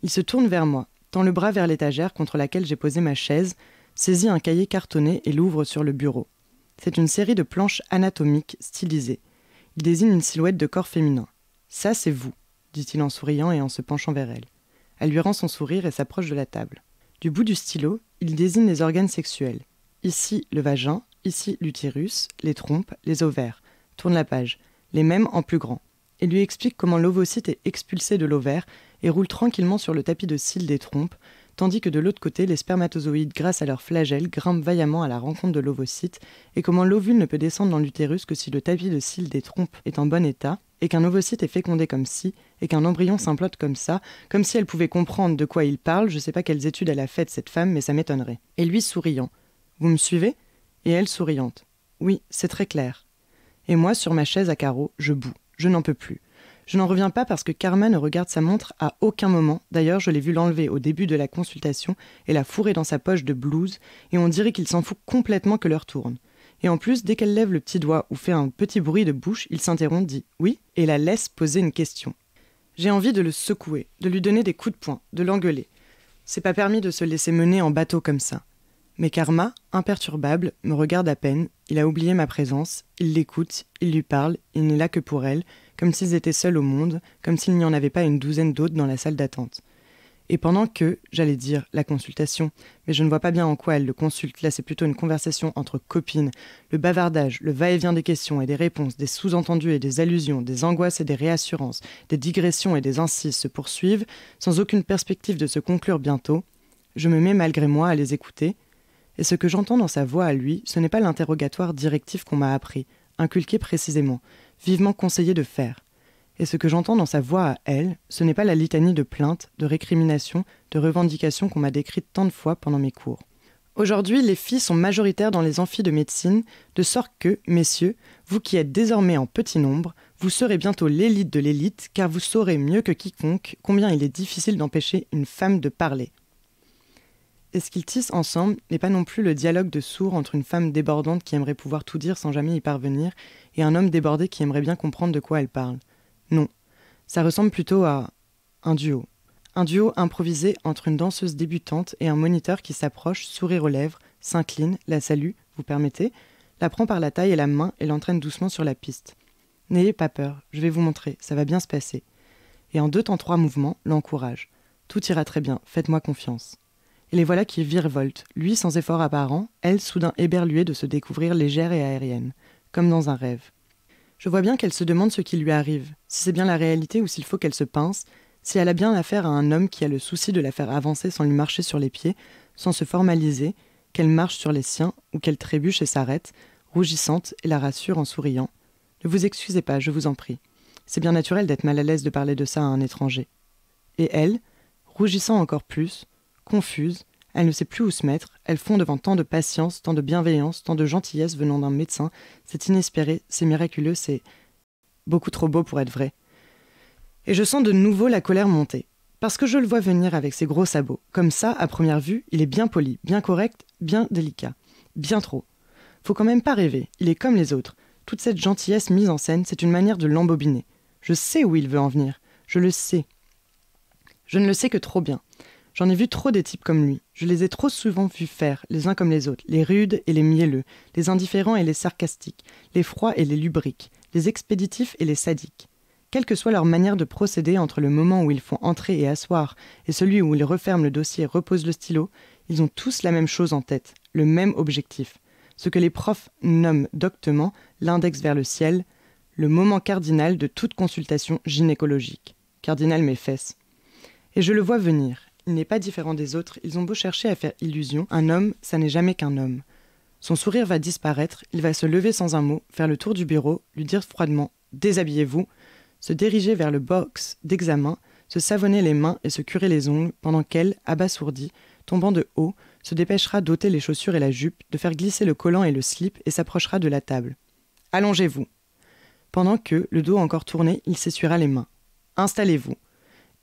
Speaker 2: Il se tourne vers moi, tend le bras vers l'étagère contre laquelle j'ai posé ma chaise, saisit un cahier cartonné et l'ouvre sur le bureau. C'est une série de planches anatomiques stylisées. Il désigne une silhouette de corps féminin. Ça, c'est vous dit-il en souriant et en se penchant vers elle. Elle lui rend son sourire et s'approche de la table. Du bout du stylo, il désigne les organes sexuels. Ici, le vagin, ici, l'utérus, les trompes, les ovaires. Tourne la page, les mêmes en plus grand. Et lui explique comment l'ovocyte est expulsé de l'ovaire et roule tranquillement sur le tapis de cils des trompes, tandis que de l'autre côté, les spermatozoïdes, grâce à leur flagelle, grimpent vaillamment à la rencontre de l'ovocyte, et comment l'ovule ne peut descendre dans l'utérus que si le tapis de cils des trompes est en bon état, et qu'un ovocyte est fécondé comme ci, et qu'un embryon s'implote comme ça, comme si elle pouvait comprendre de quoi il parle, je sais pas quelles études elle a faites cette femme, mais ça m'étonnerait. Et lui souriant. Vous me suivez Et elle souriante. Oui, c'est très clair. Et moi, sur ma chaise à carreaux, je boue, je n'en peux plus. Je n'en reviens pas parce que Karma ne regarde sa montre à aucun moment. D'ailleurs, je l'ai vu l'enlever au début de la consultation et la fourrer dans sa poche de blouse, et on dirait qu'il s'en fout complètement que l'heure tourne. Et en plus, dès qu'elle lève le petit doigt ou fait un petit bruit de bouche, il s'interrompt, dit oui, et la laisse poser une question. J'ai envie de le secouer, de lui donner des coups de poing, de l'engueuler. C'est pas permis de se laisser mener en bateau comme ça. Mais Karma, imperturbable, me regarde à peine, il a oublié ma présence, il l'écoute, il lui parle, il n'est là que pour elle, comme s'ils étaient seuls au monde, comme s'il n'y en avait pas une douzaine d'autres dans la salle d'attente. Et pendant que, j'allais dire, la consultation, mais je ne vois pas bien en quoi elle le consulte, là c'est plutôt une conversation entre copines, le bavardage, le va-et-vient des questions et des réponses, des sous-entendus et des allusions, des angoisses et des réassurances, des digressions et des incises se poursuivent, sans aucune perspective de se conclure bientôt, je me mets malgré moi à les écouter, et ce que j'entends dans sa voix à lui, ce n'est pas l'interrogatoire directif qu'on m'a appris, inculqué précisément, vivement conseillé de faire. Et ce que j'entends dans sa voix à elle, ce n'est pas la litanie de plaintes, de récriminations, de revendications qu'on m'a décrites tant de fois pendant mes cours. Aujourd'hui, les filles sont majoritaires dans les amphis de médecine, de sorte que, messieurs, vous qui êtes désormais en petit nombre, vous serez bientôt l'élite de l'élite, car vous saurez mieux que quiconque combien il est difficile d'empêcher une femme de parler, et ce qu'ils tissent ensemble n'est pas non plus le dialogue de sourds entre une femme débordante qui aimerait pouvoir tout dire sans jamais y parvenir et un homme débordé qui aimerait bien comprendre de quoi elle parle. Non. Ça ressemble plutôt à un duo. Un duo improvisé entre une danseuse débutante et un moniteur qui s'approche, sourire aux lèvres, s'incline, la salue, vous permettez, la prend par la taille et la main et l'entraîne doucement sur la piste. N'ayez pas peur, je vais vous montrer, ça va bien se passer. Et en deux temps trois mouvements, l'encourage. Tout ira très bien, faites-moi confiance et les voilà qui virevoltent, lui sans effort apparent, elle soudain éberluée de se découvrir légère et aérienne, comme dans un rêve. Je vois bien qu'elle se demande ce qui lui arrive, si c'est bien la réalité ou s'il faut qu'elle se pince, si elle a bien affaire à un homme qui a le souci de la faire avancer sans lui marcher sur les pieds, sans se formaliser, qu'elle marche sur les siens ou qu'elle trébuche et s'arrête, rougissante, et la rassure en souriant. Ne vous excusez pas, je vous en prie. C'est bien naturel d'être mal à l'aise de parler de ça à un étranger. Et elle, rougissant encore plus, confuse, elle ne sait plus où se mettre, elle fond devant tant de patience, tant de bienveillance, tant de gentillesse venant d'un médecin, c'est inespéré, c'est miraculeux, c'est beaucoup trop beau pour être vrai. Et je sens de nouveau la colère monter, parce que je le vois venir avec ses gros sabots. Comme ça, à première vue, il est bien poli, bien correct, bien délicat. Bien trop. Faut quand même pas rêver, il est comme les autres. Toute cette gentillesse mise en scène, c'est une manière de l'embobiner. Je sais où il veut en venir, je le sais. Je ne le sais que trop bien. J'en ai vu trop des types comme lui. Je les ai trop souvent vus faire, les uns comme les autres, les rudes et les mielleux, les indifférents et les sarcastiques, les froids et les lubriques, les expéditifs et les sadiques. Quelle que soit leur manière de procéder entre le moment où ils font entrer et asseoir et celui où ils referment le dossier et reposent le stylo, ils ont tous la même chose en tête, le même objectif. Ce que les profs nomment doctement l'index vers le ciel, le moment cardinal de toute consultation gynécologique. Cardinal mes fesses. Et je le vois venir, il n'est pas différent des autres, ils ont beau chercher à faire illusion, un homme, ça n'est jamais qu'un homme. Son sourire va disparaître, il va se lever sans un mot, faire le tour du bureau, lui dire froidement Déshabillez-vous se diriger vers le box d'examen, se savonner les mains et se curer les ongles, pendant qu'elle, abasourdie, tombant de haut, se dépêchera d'ôter les chaussures et la jupe, de faire glisser le collant et le slip et s'approchera de la table. Allongez-vous. Pendant que, le dos encore tourné, il s'essuiera les mains. Installez-vous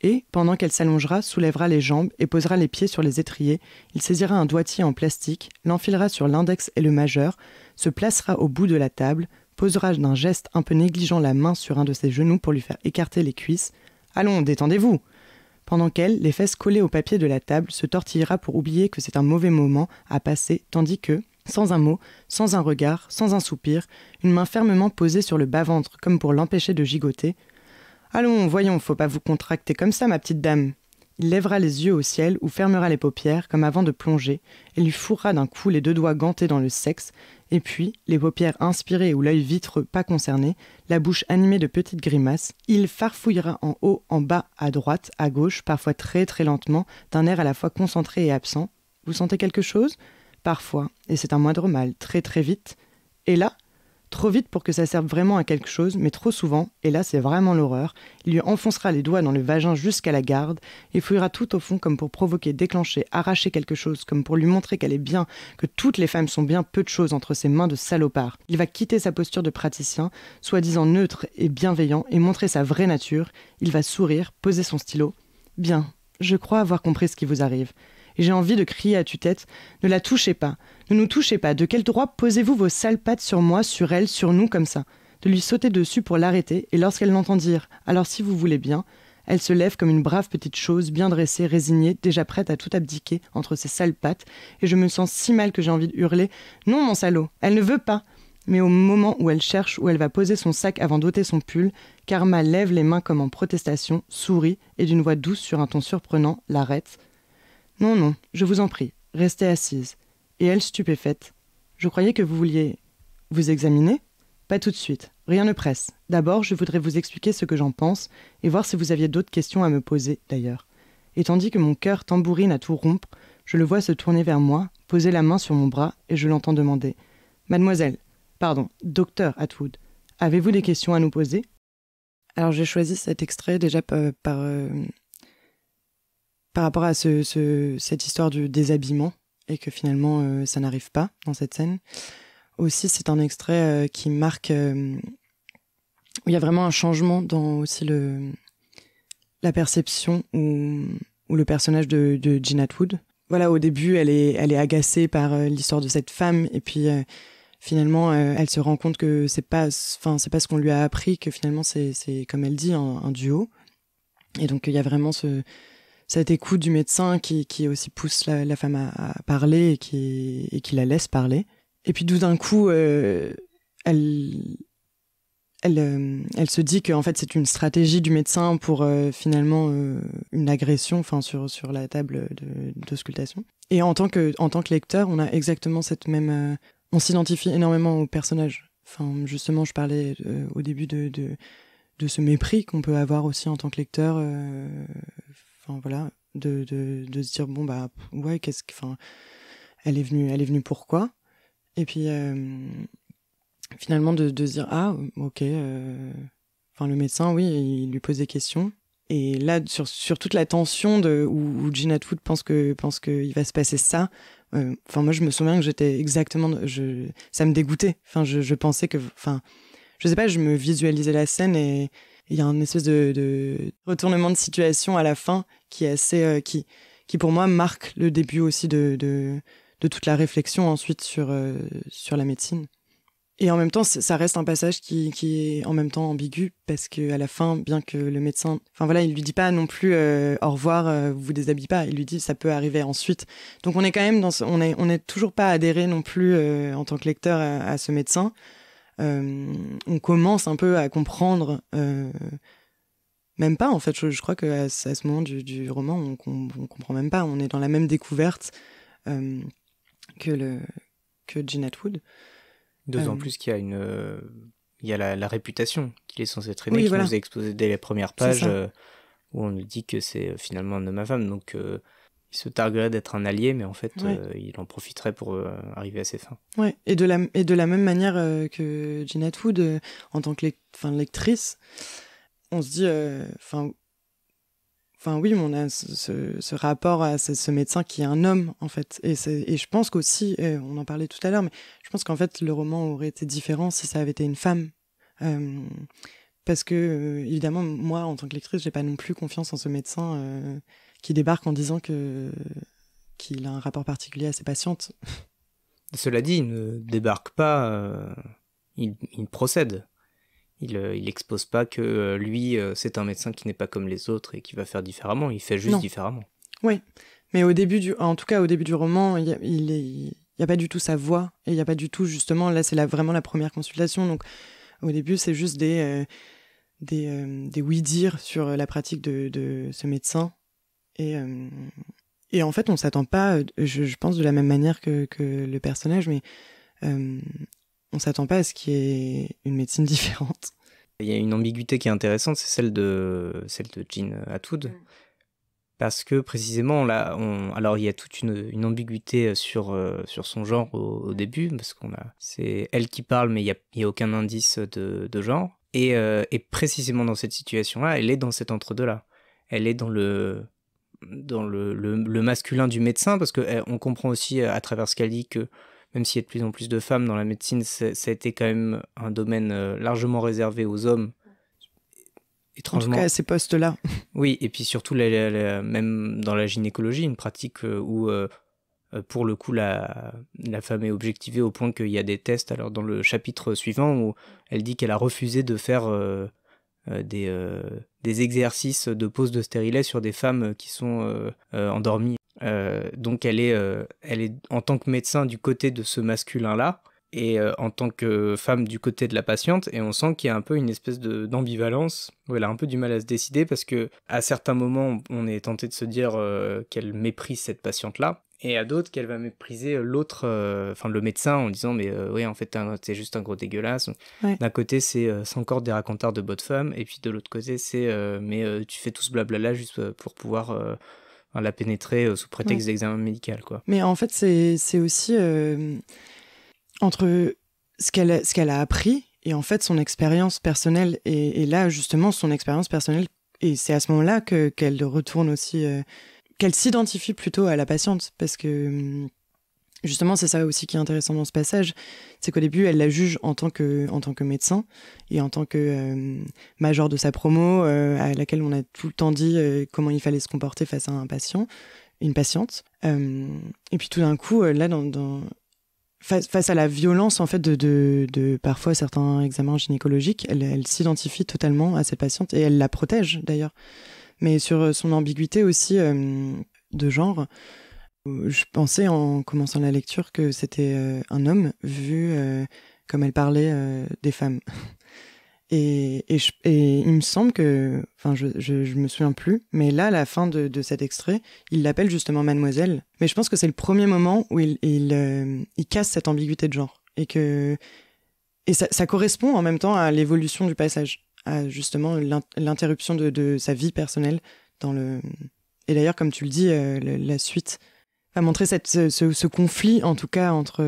Speaker 2: et, pendant qu'elle s'allongera, soulèvera les jambes et posera les pieds sur les étriers, il saisira un doigtier en plastique, l'enfilera sur l'index et le majeur, se placera au bout de la table, posera d'un geste un peu négligent la main sur un de ses genoux pour lui faire écarter les cuisses. Allons, détendez-vous pendant qu'elle, les fesses collées au papier de la table, se tortillera pour oublier que c'est un mauvais moment à passer, tandis que, sans un mot, sans un regard, sans un soupir, une main fermement posée sur le bas-ventre comme pour l'empêcher de gigoter, Allons, voyons, faut pas vous contracter comme ça, ma petite dame. Il lèvera les yeux au ciel ou fermera les paupières comme avant de plonger et lui fourra d'un coup les deux doigts gantés dans le sexe, et puis, les paupières inspirées ou l'œil vitreux pas concerné, la bouche animée de petites grimaces, il farfouillera en haut, en bas, à droite, à gauche, parfois très très lentement, d'un air à la fois concentré et absent. Vous sentez quelque chose Parfois, et c'est un moindre mal, très très vite. Et là, trop vite pour que ça serve vraiment à quelque chose, mais trop souvent, et là c'est vraiment l'horreur, il lui enfoncera les doigts dans le vagin jusqu'à la garde et fouillera tout au fond comme pour provoquer, déclencher, arracher quelque chose, comme pour lui montrer qu'elle est bien, que toutes les femmes sont bien peu de choses entre ses mains de salopard. Il va quitter sa posture de praticien, soi-disant neutre et bienveillant, et montrer sa vraie nature, il va sourire, poser son stylo. Bien, je crois avoir compris ce qui vous arrive et j'ai envie de crier à tue-tête Ne la touchez pas, ne nous touchez pas, de quel droit posez-vous vos sales pattes sur moi, sur elle, sur nous comme ça De lui sauter dessus pour l'arrêter, et lorsqu'elle l'entend dire Alors si vous voulez bien, elle se lève comme une brave petite chose, bien dressée, résignée, déjà prête à tout abdiquer entre ses sales pattes, et je me sens si mal que j'ai envie de hurler Non, mon salaud, elle ne veut pas mais au moment où elle cherche où elle va poser son sac avant d'ôter son pull, Karma lève les mains comme en protestation, sourit et d'une voix douce sur un ton surprenant, l'arrête, non, non, je vous en prie, restez assise. Et elle, stupéfaite. Je croyais que vous vouliez. Vous examiner Pas tout de suite, rien ne presse. D'abord, je voudrais vous expliquer ce que j'en pense et voir si vous aviez d'autres questions à me poser, d'ailleurs. Et tandis que mon cœur tambourine à tout rompre, je le vois se tourner vers moi, poser la main sur mon bras et je l'entends demander Mademoiselle, pardon, docteur Atwood, avez-vous des questions à nous poser Alors j'ai choisi cet extrait déjà euh, par, euh, par rapport à ce, cette histoire du déshabillement et que finalement euh, ça n'arrive pas dans cette scène. Aussi, c'est un extrait euh, qui marque. Euh, il y a vraiment un changement dans aussi le, la perception ou, le personnage de, de Jean Atwood. Voilà, au début, elle est, elle est agacée par l'histoire de cette femme et puis finalement, elle se rend compte que c'est pas, enfin, c'est pas ce qu'on lui a appris, que finalement, c'est, comme elle dit, un duo. Et donc, il y a vraiment ce, cette écoute du médecin qui, qui aussi pousse la, femme à, parler et qui, et qui la laisse parler. Et puis d'un coup, euh, elle, elle, euh, elle se dit que en fait c'est une stratégie du médecin pour euh, finalement une agression, enfin sur sur la table d'auscultation. Et en tant que en tant que lecteur, on a exactement cette même, on s'identifie énormément au personnage. Enfin justement, je parlais au début de, de ce mépris qu'on peut avoir aussi en tant que lecteur voilà, de, se dire bon bah ouais qu'est-ce que, enfin, elle est venue, elle est venue pourquoi Et puis euh, finalement de, de se dire ah ok, euh, enfin le médecin oui il lui pose des questions. Et là, sur, toute la tension de, où, où Gina pense que pense qu'il va se passer ça, euh, enfin moi je me souviens que j'étais exactement, je, ça me dégoûtait. Enfin je, je pensais que, enfin je sais pas, je me visualisais la scène et il y a une espèce de, retournement de situation à la fin qui est assez euh, qui pour moi marque le début aussi de toute la réflexion ensuite sur euh, sur la médecine. Et en même temps, ça reste un passage qui, est en même temps ambigu parce que à la fin, bien que le médecin, enfin voilà, il lui dit pas non plus euh, au revoir, vous vous déshabillez pas. Il lui dit ça peut arriver ensuite. Donc on est quand même dans, on est toujours pas adhéré non plus en tant que lecteur à, ce médecin. Euh, on commence un peu à comprendre euh, même pas en fait. Je, crois que à, ce, moment du, roman, on, comprend même pas. On est dans la même découverte euh, que le que Jean Atwood. D'autant plus
Speaker 1: qu'il y a une il y a la, réputation qu'il est censé traîner, qui nous est dès les premières pages, où on nous dit que c'est finalement un homme à femme. Donc il se targuerait d'être un allié, mais en fait, euh, il en profiterait pour euh, arriver à ses fins.
Speaker 2: Ouais. Et de la, et de la même manière euh, que Jeanette Wood, en tant que lectrice, on se dit, enfin, enfin oui, on a ce, ce, rapport à ce, médecin qui est un homme en fait. Et, et je pense qu'aussi, on en parlait tout à l'heure, mais je pense qu'en fait, le roman aurait été différent si ça avait été une femme parce que évidemment moi en tant que lectrice j'ai pas non plus confiance en ce médecin qui débarque en disant que qu'il a un rapport particulier à ses patientes. *laughs*
Speaker 1: Cela dit, il ne débarque pas, euh, il, procède. Il n'expose euh, pas que euh, lui, c'est un médecin qui n'est pas comme les autres et qui va faire différemment, il fait juste différemment.
Speaker 2: Oui, mais au début du, en tout cas au début du roman, il, il n'y a pas du tout sa voix et il n'y a pas du tout justement là c'est vraiment la première consultation donc au début c'est juste des des, oui dire sur la pratique de, de, ce médecin et, euh, et en fait, on s'attend pas, euh, je, pense de la même manière que, que le personnage, mais euh, on s'attend pas à ce qu'il y ait une médecine *laughs* différente.
Speaker 1: Il y a une ambiguïté qui est intéressante, c'est celle de, celle de Jean Atwood. Mm. Parce que précisément, là, on, alors il y a toute une, ambiguïté sur, sur son genre au, début, parce qu'on a, c'est elle qui parle, mais il n'y a, y a, aucun indice de, de genre. Et, et, précisément dans cette situation-là, elle est dans cet entre-deux-là. Elle est dans le, dans le, le, masculin du médecin, parce qu'on eh, on comprend aussi euh, à travers ce qu'elle dit que même s'il y a de plus en plus de femmes dans la médecine, ça a été quand même un domaine euh, largement réservé aux hommes.
Speaker 2: Étrangement. En tout cas, à ces postes-là.
Speaker 1: *laughs* oui, et puis surtout, même dans la gynécologie, une pratique euh, où, pour le coup, la, femme est objectivée au point qu'il y a des tests. Alors, dans le chapitre suivant, où elle dit qu'elle a refusé de faire euh, euh, des, exercices de pose de stérilet sur des femmes euh, qui sont endormies. donc elle est, elle est en tant que médecin du côté de ce masculin-là et en tant que femme du côté de la patiente et on sent qu'il y a un peu une espèce d'ambivalence où elle a un peu du mal à se décider parce que à certains moments on est tenté de se dire qu'elle méprise cette patiente là et à d'autres qu'elle va mépriser euh, l'autre, euh, enfin le médecin en disant mais euh, oui en fait t'es juste un gros dégueulasse. D'un côté c'est encore des racontars de bonne » et puis de l'autre côté c'est mais tu fais tout ce blabla là juste pour pouvoir la pénétrer sous prétexte d'examen médical quoi.
Speaker 2: Mais en fait c'est aussi entre ce qu'elle ce qu'elle a appris et en fait son expérience personnelle et, et, là justement son expérience personnelle et c'est à ce moment-là que qu'elle retourne aussi qu'elle s'identifie plutôt à la patiente, parce que hum, justement, c'est ça aussi qui est intéressant dans ce passage, c'est qu'au début, elle la juge en tant que, en tant que médecin et en tant que hum, major de sa promo, euh, à laquelle on a tout le temps dit euh, comment il fallait se comporter face à un patient, une patiente. Hum. et puis tout d'un coup, euh, là, dans, face, à la violence en fait de, parfois certains examens gynécologiques, elle, elle s'identifie totalement à cette patiente et elle la protège d'ailleurs mais sur euh, son ambiguïté aussi euh, de genre. Euh, je pensais en commençant la lecture que c'était un homme vu comme elle parlait des femmes. *laughs* Et, il me semble que, enfin, je, je, me souviens plus, mais là, à la fin de, cet extrait, il l'appelle justement Mademoiselle. Mais je pense que c'est le premier moment où il, casse cette ambiguïté de genre. Et que. Et ça correspond en même temps à l'évolution du passage justement l'interruption de, sa vie personnelle dans le. Et d'ailleurs, comme tu le dis, euh, la, suite va montré montrer ce, conflit, en tout cas, entre,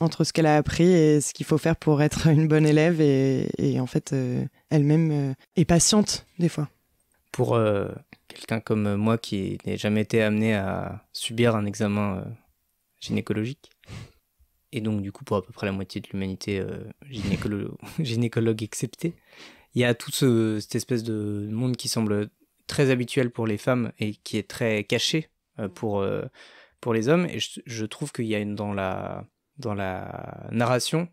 Speaker 2: entre ce qu'elle a appris et ce qu'il faut faire pour être une bonne élève. Et, en fait, euh, elle-même euh, est patiente, des fois.
Speaker 1: Pour quelqu'un comme moi qui n'ai jamais été amené à subir un examen gynécologique, et donc du coup pour à peu près la moitié de l'humanité euh, *laughs* gynécologue, excepté, il y a toute cette espèce de monde qui semble très habituel pour les femmes et qui est très caché euh, mm. pour, euh, pour les hommes. Et je, trouve qu'il y a une, dans, la, dans la narration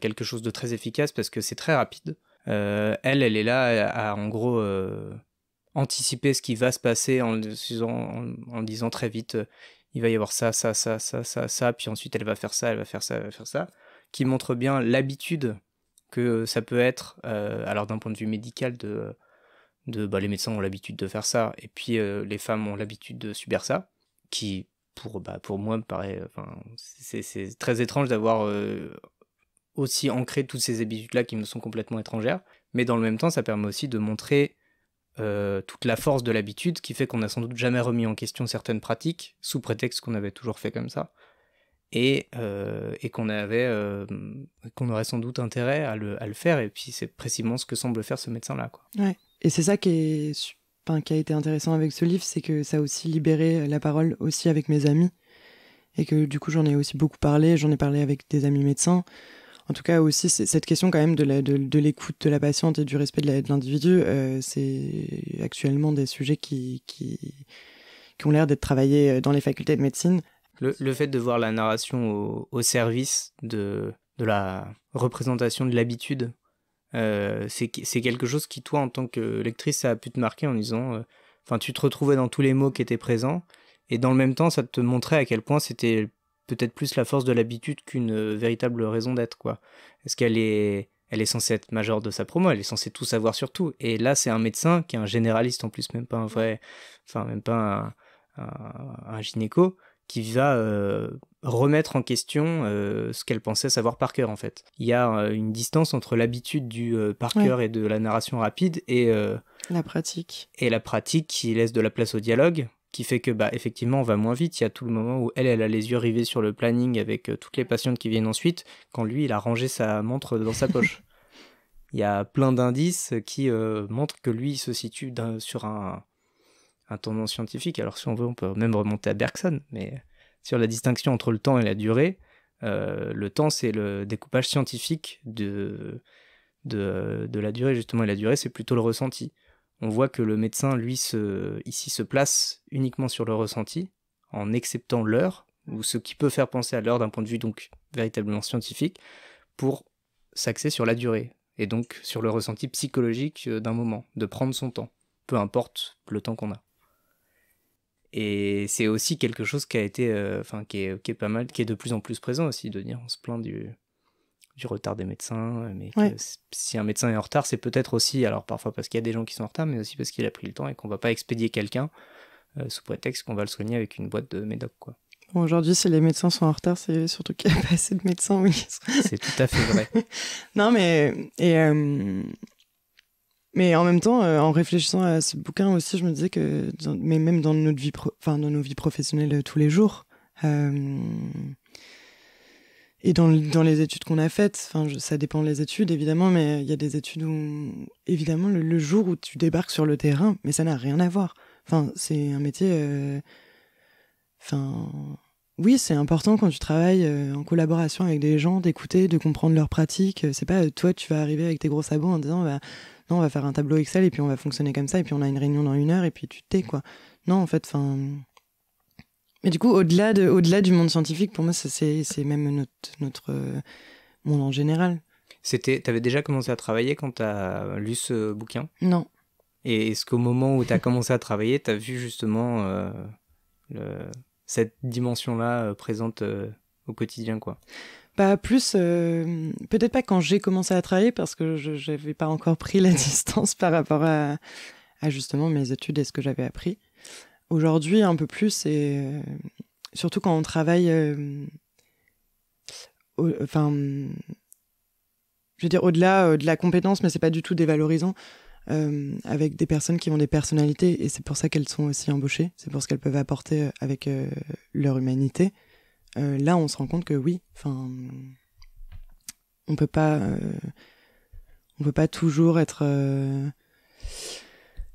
Speaker 1: quelque chose de très efficace parce que c'est très rapide. elle, elle est là à, en gros anticiper ce qui va se passer en, en disant très vite il va y avoir ça, ça, ça, ça, ça, ça, puis ensuite elle va faire ça, elle va faire ça, elle va faire ça, qui montre bien l'habitude que ça peut être, euh, alors d'un point de vue médical, de, de bah, les médecins ont l'habitude de faire ça, et puis euh, les femmes ont l'habitude de subir ça, qui pour, bah, pour moi me paraît, enfin, c'est très étrange d'avoir euh, aussi ancré toutes ces habitudes-là qui me sont complètement étrangères, mais dans le même temps, ça permet aussi de montrer euh, toute la force de l'habitude qui fait qu'on n'a sans doute jamais remis en question certaines pratiques sous prétexte qu'on avait toujours fait comme ça et, euh, qu'on avait euh, qu'on aurait sans doute intérêt à le, faire et puis c'est précisément ce que semble faire ce médecin là quoi.
Speaker 2: et c'est ça qui qui a été intéressant avec ce livre c'est que ça a aussi libéré la parole aussi avec mes amis et que du coup j'en ai aussi beaucoup parlé j'en ai parlé avec des amis médecins en tout cas aussi cette question quand même de l'écoute de, de, la patiente et du respect de l'individu, euh, c'est actuellement des sujets qui, qui, ont l'air d'être travaillés euh, dans les facultés de médecine.
Speaker 1: Le, fait de voir la narration au, service de, de, la représentation de l'habitude, euh, c'est quelque chose qui toi en tant que lectrice ça a pu te marquer en disant, enfin tu te retrouvais dans tous les mots qui étaient présents et dans le même temps ça te montrait à quel point c'était peut-être plus la force de l'habitude qu'une euh, véritable raison d'être, quoi. Est-ce qu'elle est, elle est censée être majeure de sa promo, elle est censée tout savoir sur tout. Et là, c'est un médecin qui est un généraliste en plus, même pas un vrai, enfin, même pas un, gynéco, qui va euh, remettre en question euh, ce qu'elle pensait savoir par cœur, en fait. Il y a une distance entre l'habitude du par cœur et de la narration rapide et. la pratique. Et la pratique qui laisse de la place au dialogue qui fait que bah effectivement on va moins vite. Il y a tout le moment où elle, elle a les yeux rivés sur le planning avec euh, toutes les patientes qui viennent ensuite, quand lui, il a rangé sa montre dans sa poche. il y a plein d'indices qui euh, montrent que lui il se situe sur un, un tournant scientifique. Alors si on veut, on peut même remonter à Bergson, mais sur la distinction entre le temps et la durée, euh, le temps c'est le découpage scientifique de, de, de la durée justement, et la durée c'est plutôt le ressenti on voit que le médecin, lui, se, ici, se place uniquement sur le ressenti, en acceptant l'heure, ou ce qui peut faire penser à l'heure d'un point de vue donc véritablement scientifique, pour s'axer sur la durée, et donc sur le ressenti psychologique euh, d'un moment, de prendre son temps, peu importe le temps qu'on a. Et c'est aussi quelque chose qui a été, euh, enfin, qui est, pas mal, qui est de plus en plus présent aussi, de dire on se plaint du, du retard des médecins, euh, mais si un médecin est en retard, c'est peut-être aussi, alors parfois parce qu'il y a des gens qui sont en retard, mais aussi parce qu'il a pris le temps et qu'on va pas expédier quelqu'un euh, sous prétexte qu'on va le soigner avec une boîte de médoc. Quoi.
Speaker 2: aujourd'hui, si les médecins sont en retard, c'est surtout qu'il n'y a pas assez de médecins. Oui. c'est
Speaker 1: tout à fait vrai. *laughs*
Speaker 2: non, mais et euh, mais en même temps, en réfléchissant à ce bouquin aussi, je me disais que mais même dans notre vie, enfin dans nos vies professionnelles tous les jours. Et dans, les études qu'on a faites, enfin, ça dépend des études évidemment, mais il y a des études où, évidemment, le, jour où tu débarques sur le terrain, mais ça n'a rien à voir. Enfin, c'est un métier. Euh, oui, c'est important quand tu travailles euh, en collaboration avec des gens d'écouter, de comprendre leurs pratiques. C'est pas euh, toi, tu vas arriver avec tes gros sabots en disant, bah, non, on va faire un tableau Excel et puis on va fonctionner comme ça et puis on a une réunion dans une heure et puis tu t'es quoi. Non, en fait, enfin mais du coup, au-delà de, au du monde scientifique, pour moi, c'est, même notre, notre euh, monde en général.
Speaker 1: C'était, t'avais déjà commencé à travailler quand t'as lu ce bouquin Non. Et est-ce qu'au moment où t'as commencé à travailler, t'as vu justement euh, cette dimension-là euh, présente au quotidien, quoi
Speaker 2: bah plus, peut-être pas quand j'ai commencé à travailler parce que je n'avais pas encore pris la *laughs* distance par rapport à, à justement mes études et ce que j'avais appris. Aujourd'hui, un peu plus, et euh, surtout quand on travaille. Euh, au, enfin. Je veux dire, au-delà euh, de la compétence, mais c'est pas du tout dévalorisant, avec des personnes qui ont des personnalités, et c'est pour ça qu'elles sont aussi embauchées, c'est pour ce qu'elles peuvent apporter avec leur humanité. là, on se rend compte que oui, enfin. On peut pas. on peut pas toujours être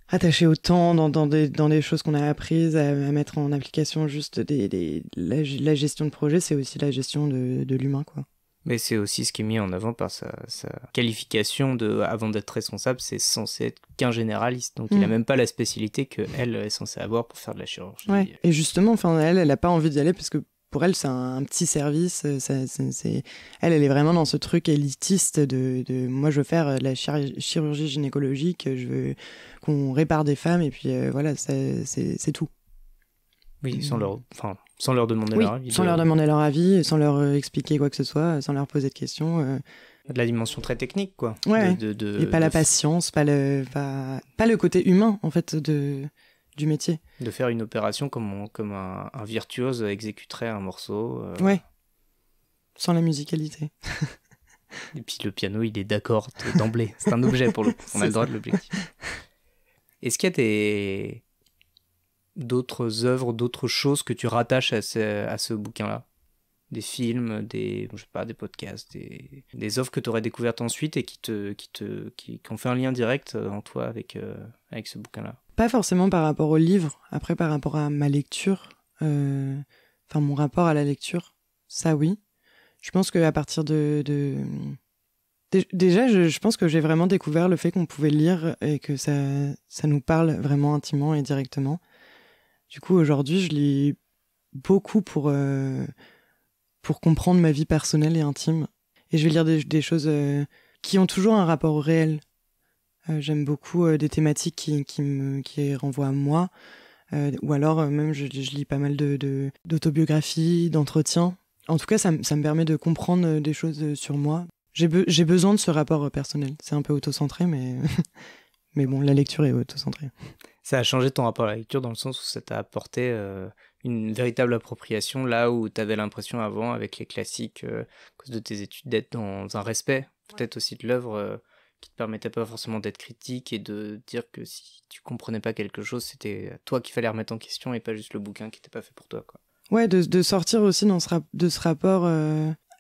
Speaker 2: attaché au temps, dans, dans, des, dans choses qu'on a apprises à, mettre en application, juste des, la, gestion de projet, c'est aussi la gestion de, l'humain, quoi.
Speaker 1: Mais c'est aussi ce qui est mis en avant par sa, qualification de, avant d'être responsable, c'est censé être qu'un généraliste. Donc il n'a mm. même pas la spécialité qu'elle est censée avoir pour faire de la chirurgie.
Speaker 2: Ouais. Et justement, enfin, elle, elle n'a pas envie d'y aller parce que pour elle, c'est un, petit service. Euh, ça, Elle, elle est vraiment dans ce truc élitiste de, de moi, je veux faire de la chirurgie gynécologique, je veux, qu'on répare des femmes et puis euh, voilà, c'est tout.
Speaker 1: Oui, sans leur, enfin, sans leur demander leur avis. Sans leur demander
Speaker 2: leur avis, sans leur euh, expliquer quoi que ce soit, sans leur poser de questions. Euh. De la dimension très technique, quoi.
Speaker 1: Ouais. et pas la
Speaker 2: patience, pas le, pas, pas, le côté humain, en fait, de, du métier.
Speaker 1: De faire une opération comme, comme un, virtuose exécuterait un morceau. Ouais.
Speaker 2: Sans la musicalité.
Speaker 1: et puis le piano, il est d'accord d'emblée. C'est un objet pour le *laughs* On a le droit de l'objectif. *laughs* Est-ce qu'il y a des d'autres œuvres, d'autres choses que tu rattaches à ce, à ce bouquin-là Des films, des, je sais pas, des podcasts, des, des œuvres que tu aurais découvertes ensuite et qui, te, qui, te, qui, qui ont fait un lien direct euh, en toi avec, euh, avec ce bouquin-là
Speaker 2: Pas forcément par rapport au livre, après par rapport à ma lecture, euh, enfin mon rapport à la lecture, ça oui. Je pense qu'à partir de, de, Déjà, je, pense que j'ai vraiment découvert le fait qu'on pouvait lire et que ça, ça nous parle vraiment intimement et directement. Du coup, aujourd'hui, je lis beaucoup pour, euh, pour comprendre ma vie personnelle et intime. Et je vais lire des, choses euh, qui ont toujours un rapport au réel. Euh, j'aime beaucoup des thématiques qui, qui, me, qui renvoient à moi. ou alors, même, je, lis pas mal d'autobiographies, de, d'autobiographies, d'entretiens. En tout cas, ça me permet de comprendre des choses sur moi j'ai besoin de ce rapport euh, personnel. C'est un peu autocentré, mais... *laughs* mais bon, la lecture est autocentrée.
Speaker 1: Ça a changé ton rapport à la lecture dans le sens où ça t'a apporté euh, une véritable appropriation là où tu avais l'impression avant, avec les classiques, euh, à cause de tes études, d'être dans un respect, peut-être aussi de l'œuvre. qui qui te permettait pas forcément d'être critique et de dire que si tu comprenais pas quelque chose, c'était toi qu'il fallait remettre en question et pas juste le bouquin qui n'était pas fait pour toi. Quoi.
Speaker 2: Ouais, de, sortir aussi dans ce de ce rapport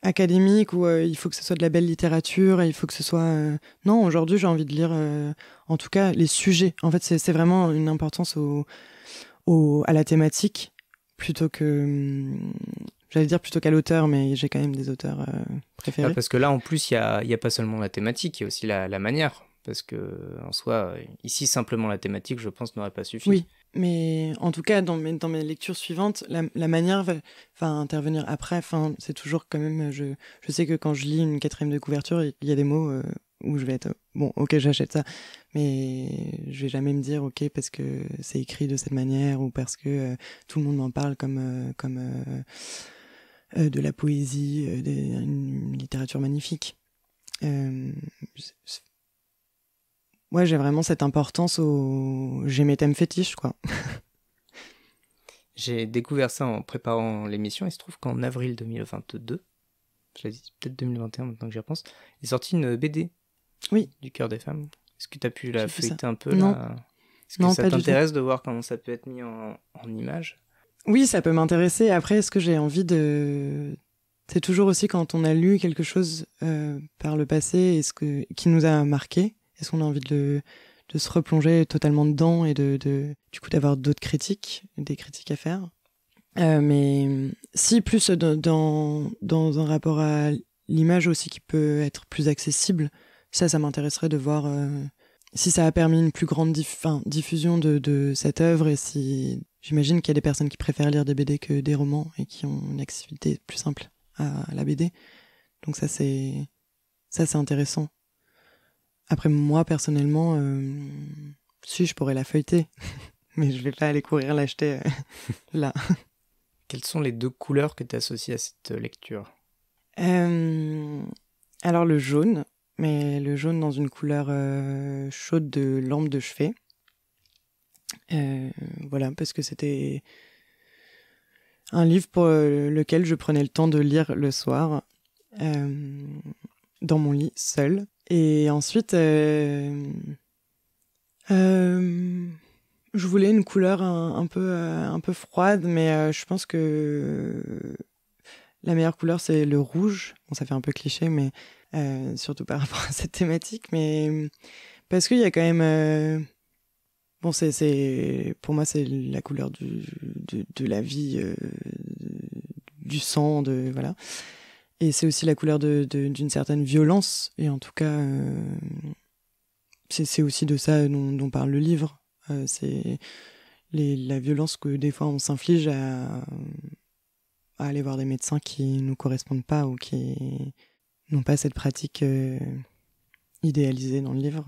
Speaker 2: académique où euh, il faut que ce soit de la belle littérature, il faut que ce soit... Euh, non, aujourd'hui j'ai envie de lire euh, en tout cas les sujets. En fait c'est vraiment une importance au, à la thématique plutôt que... Hum, j'allais dire plutôt qu'à l'auteur, mais j'ai quand même des auteurs ah, préférés. parce
Speaker 1: que là, en plus, il n'y a, y a, pas seulement la thématique, il y a aussi la, la manière parce que en soi, ici simplement la thématique, je pense, n'aurait pas suffi. Oui,
Speaker 2: mais en tout cas, dans mes, dans mes lectures suivantes, la, manière va, intervenir après, enfin, c'est toujours quand même, je, je, sais que quand je lis une quatrième de couverture, il y, a des mots euh, où je vais être, euh, bon, ok, j'achète ça, mais je vais jamais me dire, ok, parce que c'est écrit de cette manière, ou parce que euh, tout le monde m'en parle comme... comme de la poésie, des, une littérature magnifique. Moi, ouais, j'ai vraiment cette importance au. J'ai mes thèmes fétiches, quoi. *laughs*
Speaker 1: j'ai découvert ça en préparant l'émission. Il se trouve qu'en avril 2022, je l'ai dit, peut-être 2021 maintenant que j'y repense, est sorti une BD. Oui. Du cœur des femmes. Est-ce que tu as pu la feuilleter un peu Non. Là Est-ce que ça t'intéresse de voir comment ça peut être mis en, image
Speaker 2: Oui, ça peut m'intéresser. Après, est-ce que j'ai envie de. C'est toujours aussi quand on a lu quelque chose euh, par le passé et ce que... qui nous a marqué est-ce qu'on a envie de, de se replonger totalement dedans et de, du coup d'avoir d'autres critiques, des critiques à faire euh, mais si plus dans, dans un rapport à l'image aussi qui peut être plus accessible, ça, ça m'intéresserait de voir euh, si ça a permis une plus grande diffusion de, de, cette œuvre et si j'imagine qu'il y a des personnes qui préfèrent lire des BD que des romans et qui ont une accessibilité plus simple à la BD. Donc ça, c'est ça, c'est intéressant après, moi, personnellement, euh, si, je pourrais la feuilleter, *laughs* mais je vais pas aller courir l'acheter euh, *laughs* là. Quelles sont les deux couleurs que tu associes à cette lecture euh, Alors, le jaune, mais le jaune dans une couleur chaude de lampe de chevet. voilà, parce que c'était un livre pour lequel je prenais le temps de lire le soir, dans mon lit, seul et ensuite, euh, euh, je voulais une couleur un, peu, euh, un peu froide, mais je pense que la meilleure couleur, c'est le rouge. Bon, ça fait un peu cliché, mais surtout par *laughs* rapport à cette thématique. Mais parce qu'il y a quand même. bon, c'est, pour moi, c'est la couleur de, de la vie, du sang, de. Voilà. Et c'est aussi la couleur d'une certaine violence. Et en tout cas, euh, c'est aussi de ça dont, parle le livre. Euh, c'est la violence que des fois on s'inflige à, aller voir des médecins qui ne nous correspondent pas ou qui n'ont pas cette pratique euh, idéalisée dans le livre.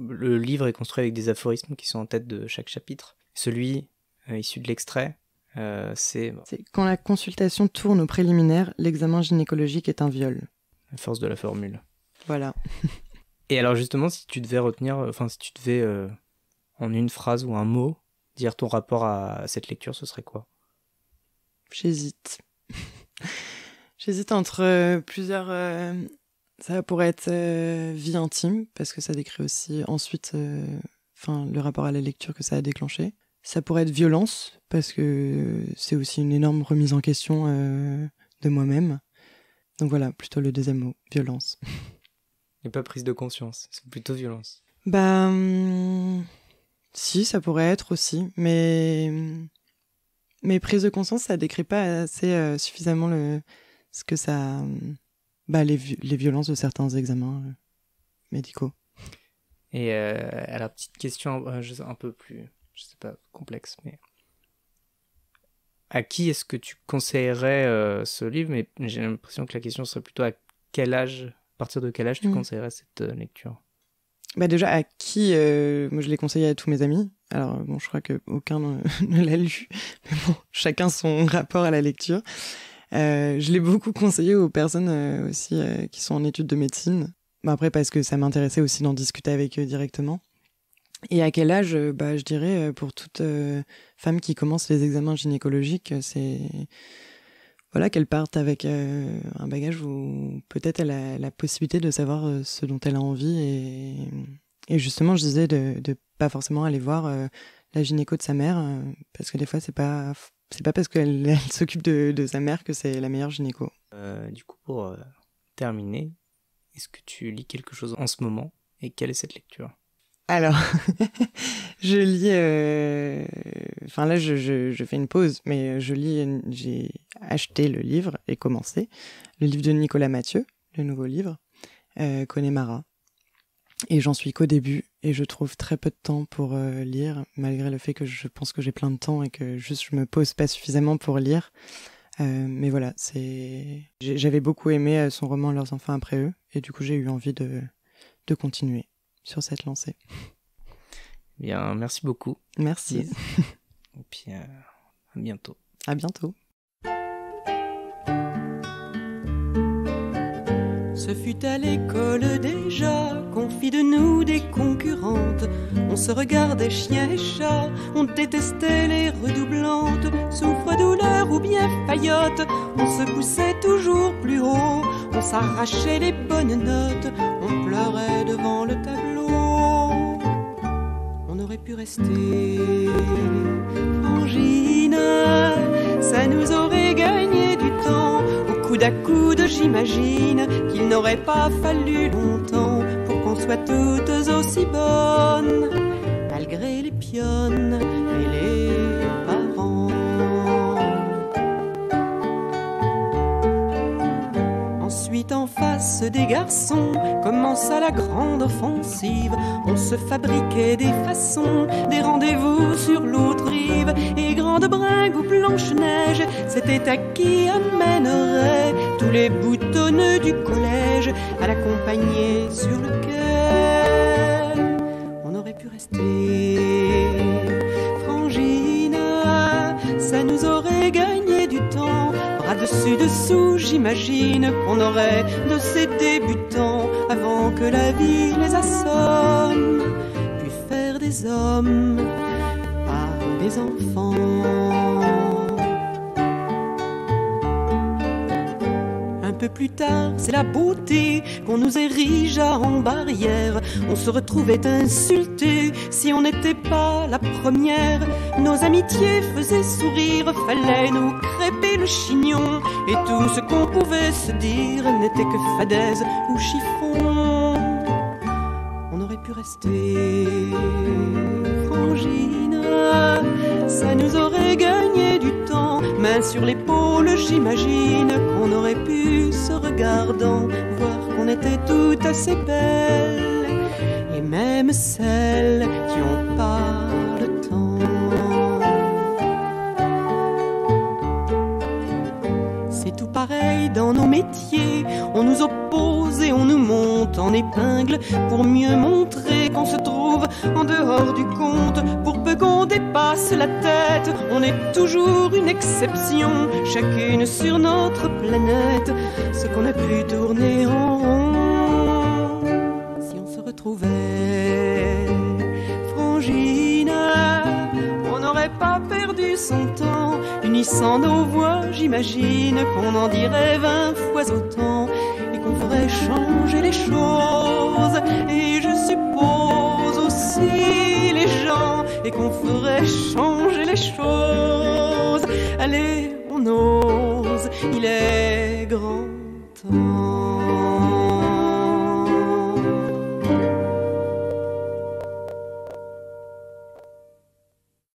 Speaker 1: Le livre est construit avec des aphorismes qui sont en tête de chaque chapitre. Celui, issu de l'extrait, euh, c'est
Speaker 2: quand la consultation tourne au préliminaire, l'examen gynécologique est un viol. À force de la formule. Voilà.
Speaker 1: *laughs* Et alors justement, si tu devais retenir, euh, enfin si tu devais euh, en une phrase ou un mot dire ton rapport à, cette lecture, ce serait quoi
Speaker 2: J'hésite. *laughs* J'hésite entre plusieurs. ça pourrait être vie intime parce que ça décrit aussi ensuite, enfin le rapport à la lecture que ça a déclenché ça pourrait être violence, parce que c'est aussi une énorme remise en question euh, de moi-même. Donc voilà, plutôt le deuxième mot, violence.
Speaker 1: *laughs* Et pas prise de conscience, c'est plutôt violence.
Speaker 2: Bah. Hmm, si, ça pourrait être aussi, mais. Hmm, mais prise de conscience, ça décrit pas assez euh, suffisamment le, ce que ça. Hmm, bah, les, les violences de certains examens euh, médicaux.
Speaker 1: Et euh, alors, petite question un peu plus je pas, complexe, mais à qui est-ce que tu conseillerais euh, ce livre Mais j'ai l'impression que la question serait plutôt à quel âge, à partir de quel âge tu hmm. conseillerais cette euh, lecture
Speaker 2: bah déjà à qui euh, moi je l'ai conseillé à tous mes amis. Alors bon, je crois que aucun ne, *laughs* l'a lu, mais bon, chacun son *laughs* rapport à la lecture. je l'ai beaucoup conseillé aux personnes aussi qui sont en études de médecine. Bah, après parce que ça m'intéressait aussi d'en discuter avec eux directement. Et à quel âge euh, bah, Je dirais euh, pour toute euh, femme qui commence les examens gynécologiques, c'est voilà qu'elle parte avec un bagage où peut-être elle a la possibilité de savoir ce dont elle a envie et, justement je disais de, ne pas forcément aller voir la gynéco de sa mère parce que des fois c'est pas c'est pas parce qu'elle *laughs* s'occupe de, sa mère que c'est la meilleure gynéco. du coup
Speaker 1: pour terminer, est-ce que tu lis quelque chose en ce moment et quelle est cette lecture
Speaker 2: alors, *laughs* je lis. Euh, enfin, là, je, fais une pause, mais euh, je lis. J'ai acheté le livre et commencé. Le livre de Nicolas Mathieu, le nouveau livre, euh, Connemara. Et j'en suis qu'au début, et je trouve très peu de temps pour euh, lire, malgré le fait que je pense que j'ai plein de temps et que juste je me pose pas suffisamment pour lire. mais voilà, c'est. J'avais beaucoup aimé son roman Leurs enfants après eux, et du coup j'ai eu envie de, de continuer sur cette lancée.
Speaker 1: Bien, merci beaucoup. Merci. Et *laughs* puis, euh, à bientôt. À bientôt.
Speaker 3: Ce fut à l'école déjà qu'on fit de nous des concurrentes. On se regardait chien et chat on détestait les redoublantes. Souffre-douleur ou bien faillotte, on se poussait toujours plus haut. On s'arrachait les bonnes notes, on pleurait devant le tableau pu rester. Angine, ça nous aurait gagné du temps. Au coude à coude, j'imagine qu'il n'aurait pas fallu longtemps pour qu'on soit toutes aussi bonnes, malgré les pionnes et les parents. Ensuite, en face des garçons, commença la grande offensive on se fabriquait des façons, des rendez-vous sur l'autre rive, et grande bringue ou planche neige c'était à qui amènerait tous les boutonneux du collège à l'accompagner sur le quai. On aurait pu rester. dessus dessous, j'imagine qu'on aurait de ces débutants avant que la vie les assomme, puis faire des hommes par des enfants. Un peu plus tard, c'est la beauté qu'on nous érigea en barrière. On se retrouvait insulté si on était la première. Nos amitiés faisaient sourire, fallait nous crêper le chignon. Et tout ce qu'on pouvait se dire n'était que fadaise ou chiffon. On aurait pu rester frangine, ça nous aurait gagné du temps. Main sur l'épaule, j'imagine qu'on aurait pu, se regardant, voir qu'on était tout assez belles celles qui ont pas le temps. C'est tout pareil dans nos métiers, on nous oppose et on nous monte en épingle pour mieux montrer qu'on se trouve en dehors du compte. Pour peu qu'on dépasse la tête, on est toujours une exception, chacune sur notre planète, ce qu'on a pu tourner en pas perdu son temps. Unissant nos voix, j'imagine qu'on en dirait vingt fois autant et qu'on ferait changer les choses. Et je suppose aussi les gens et qu'on ferait changer les choses. Allez, on ose, il est grand temps.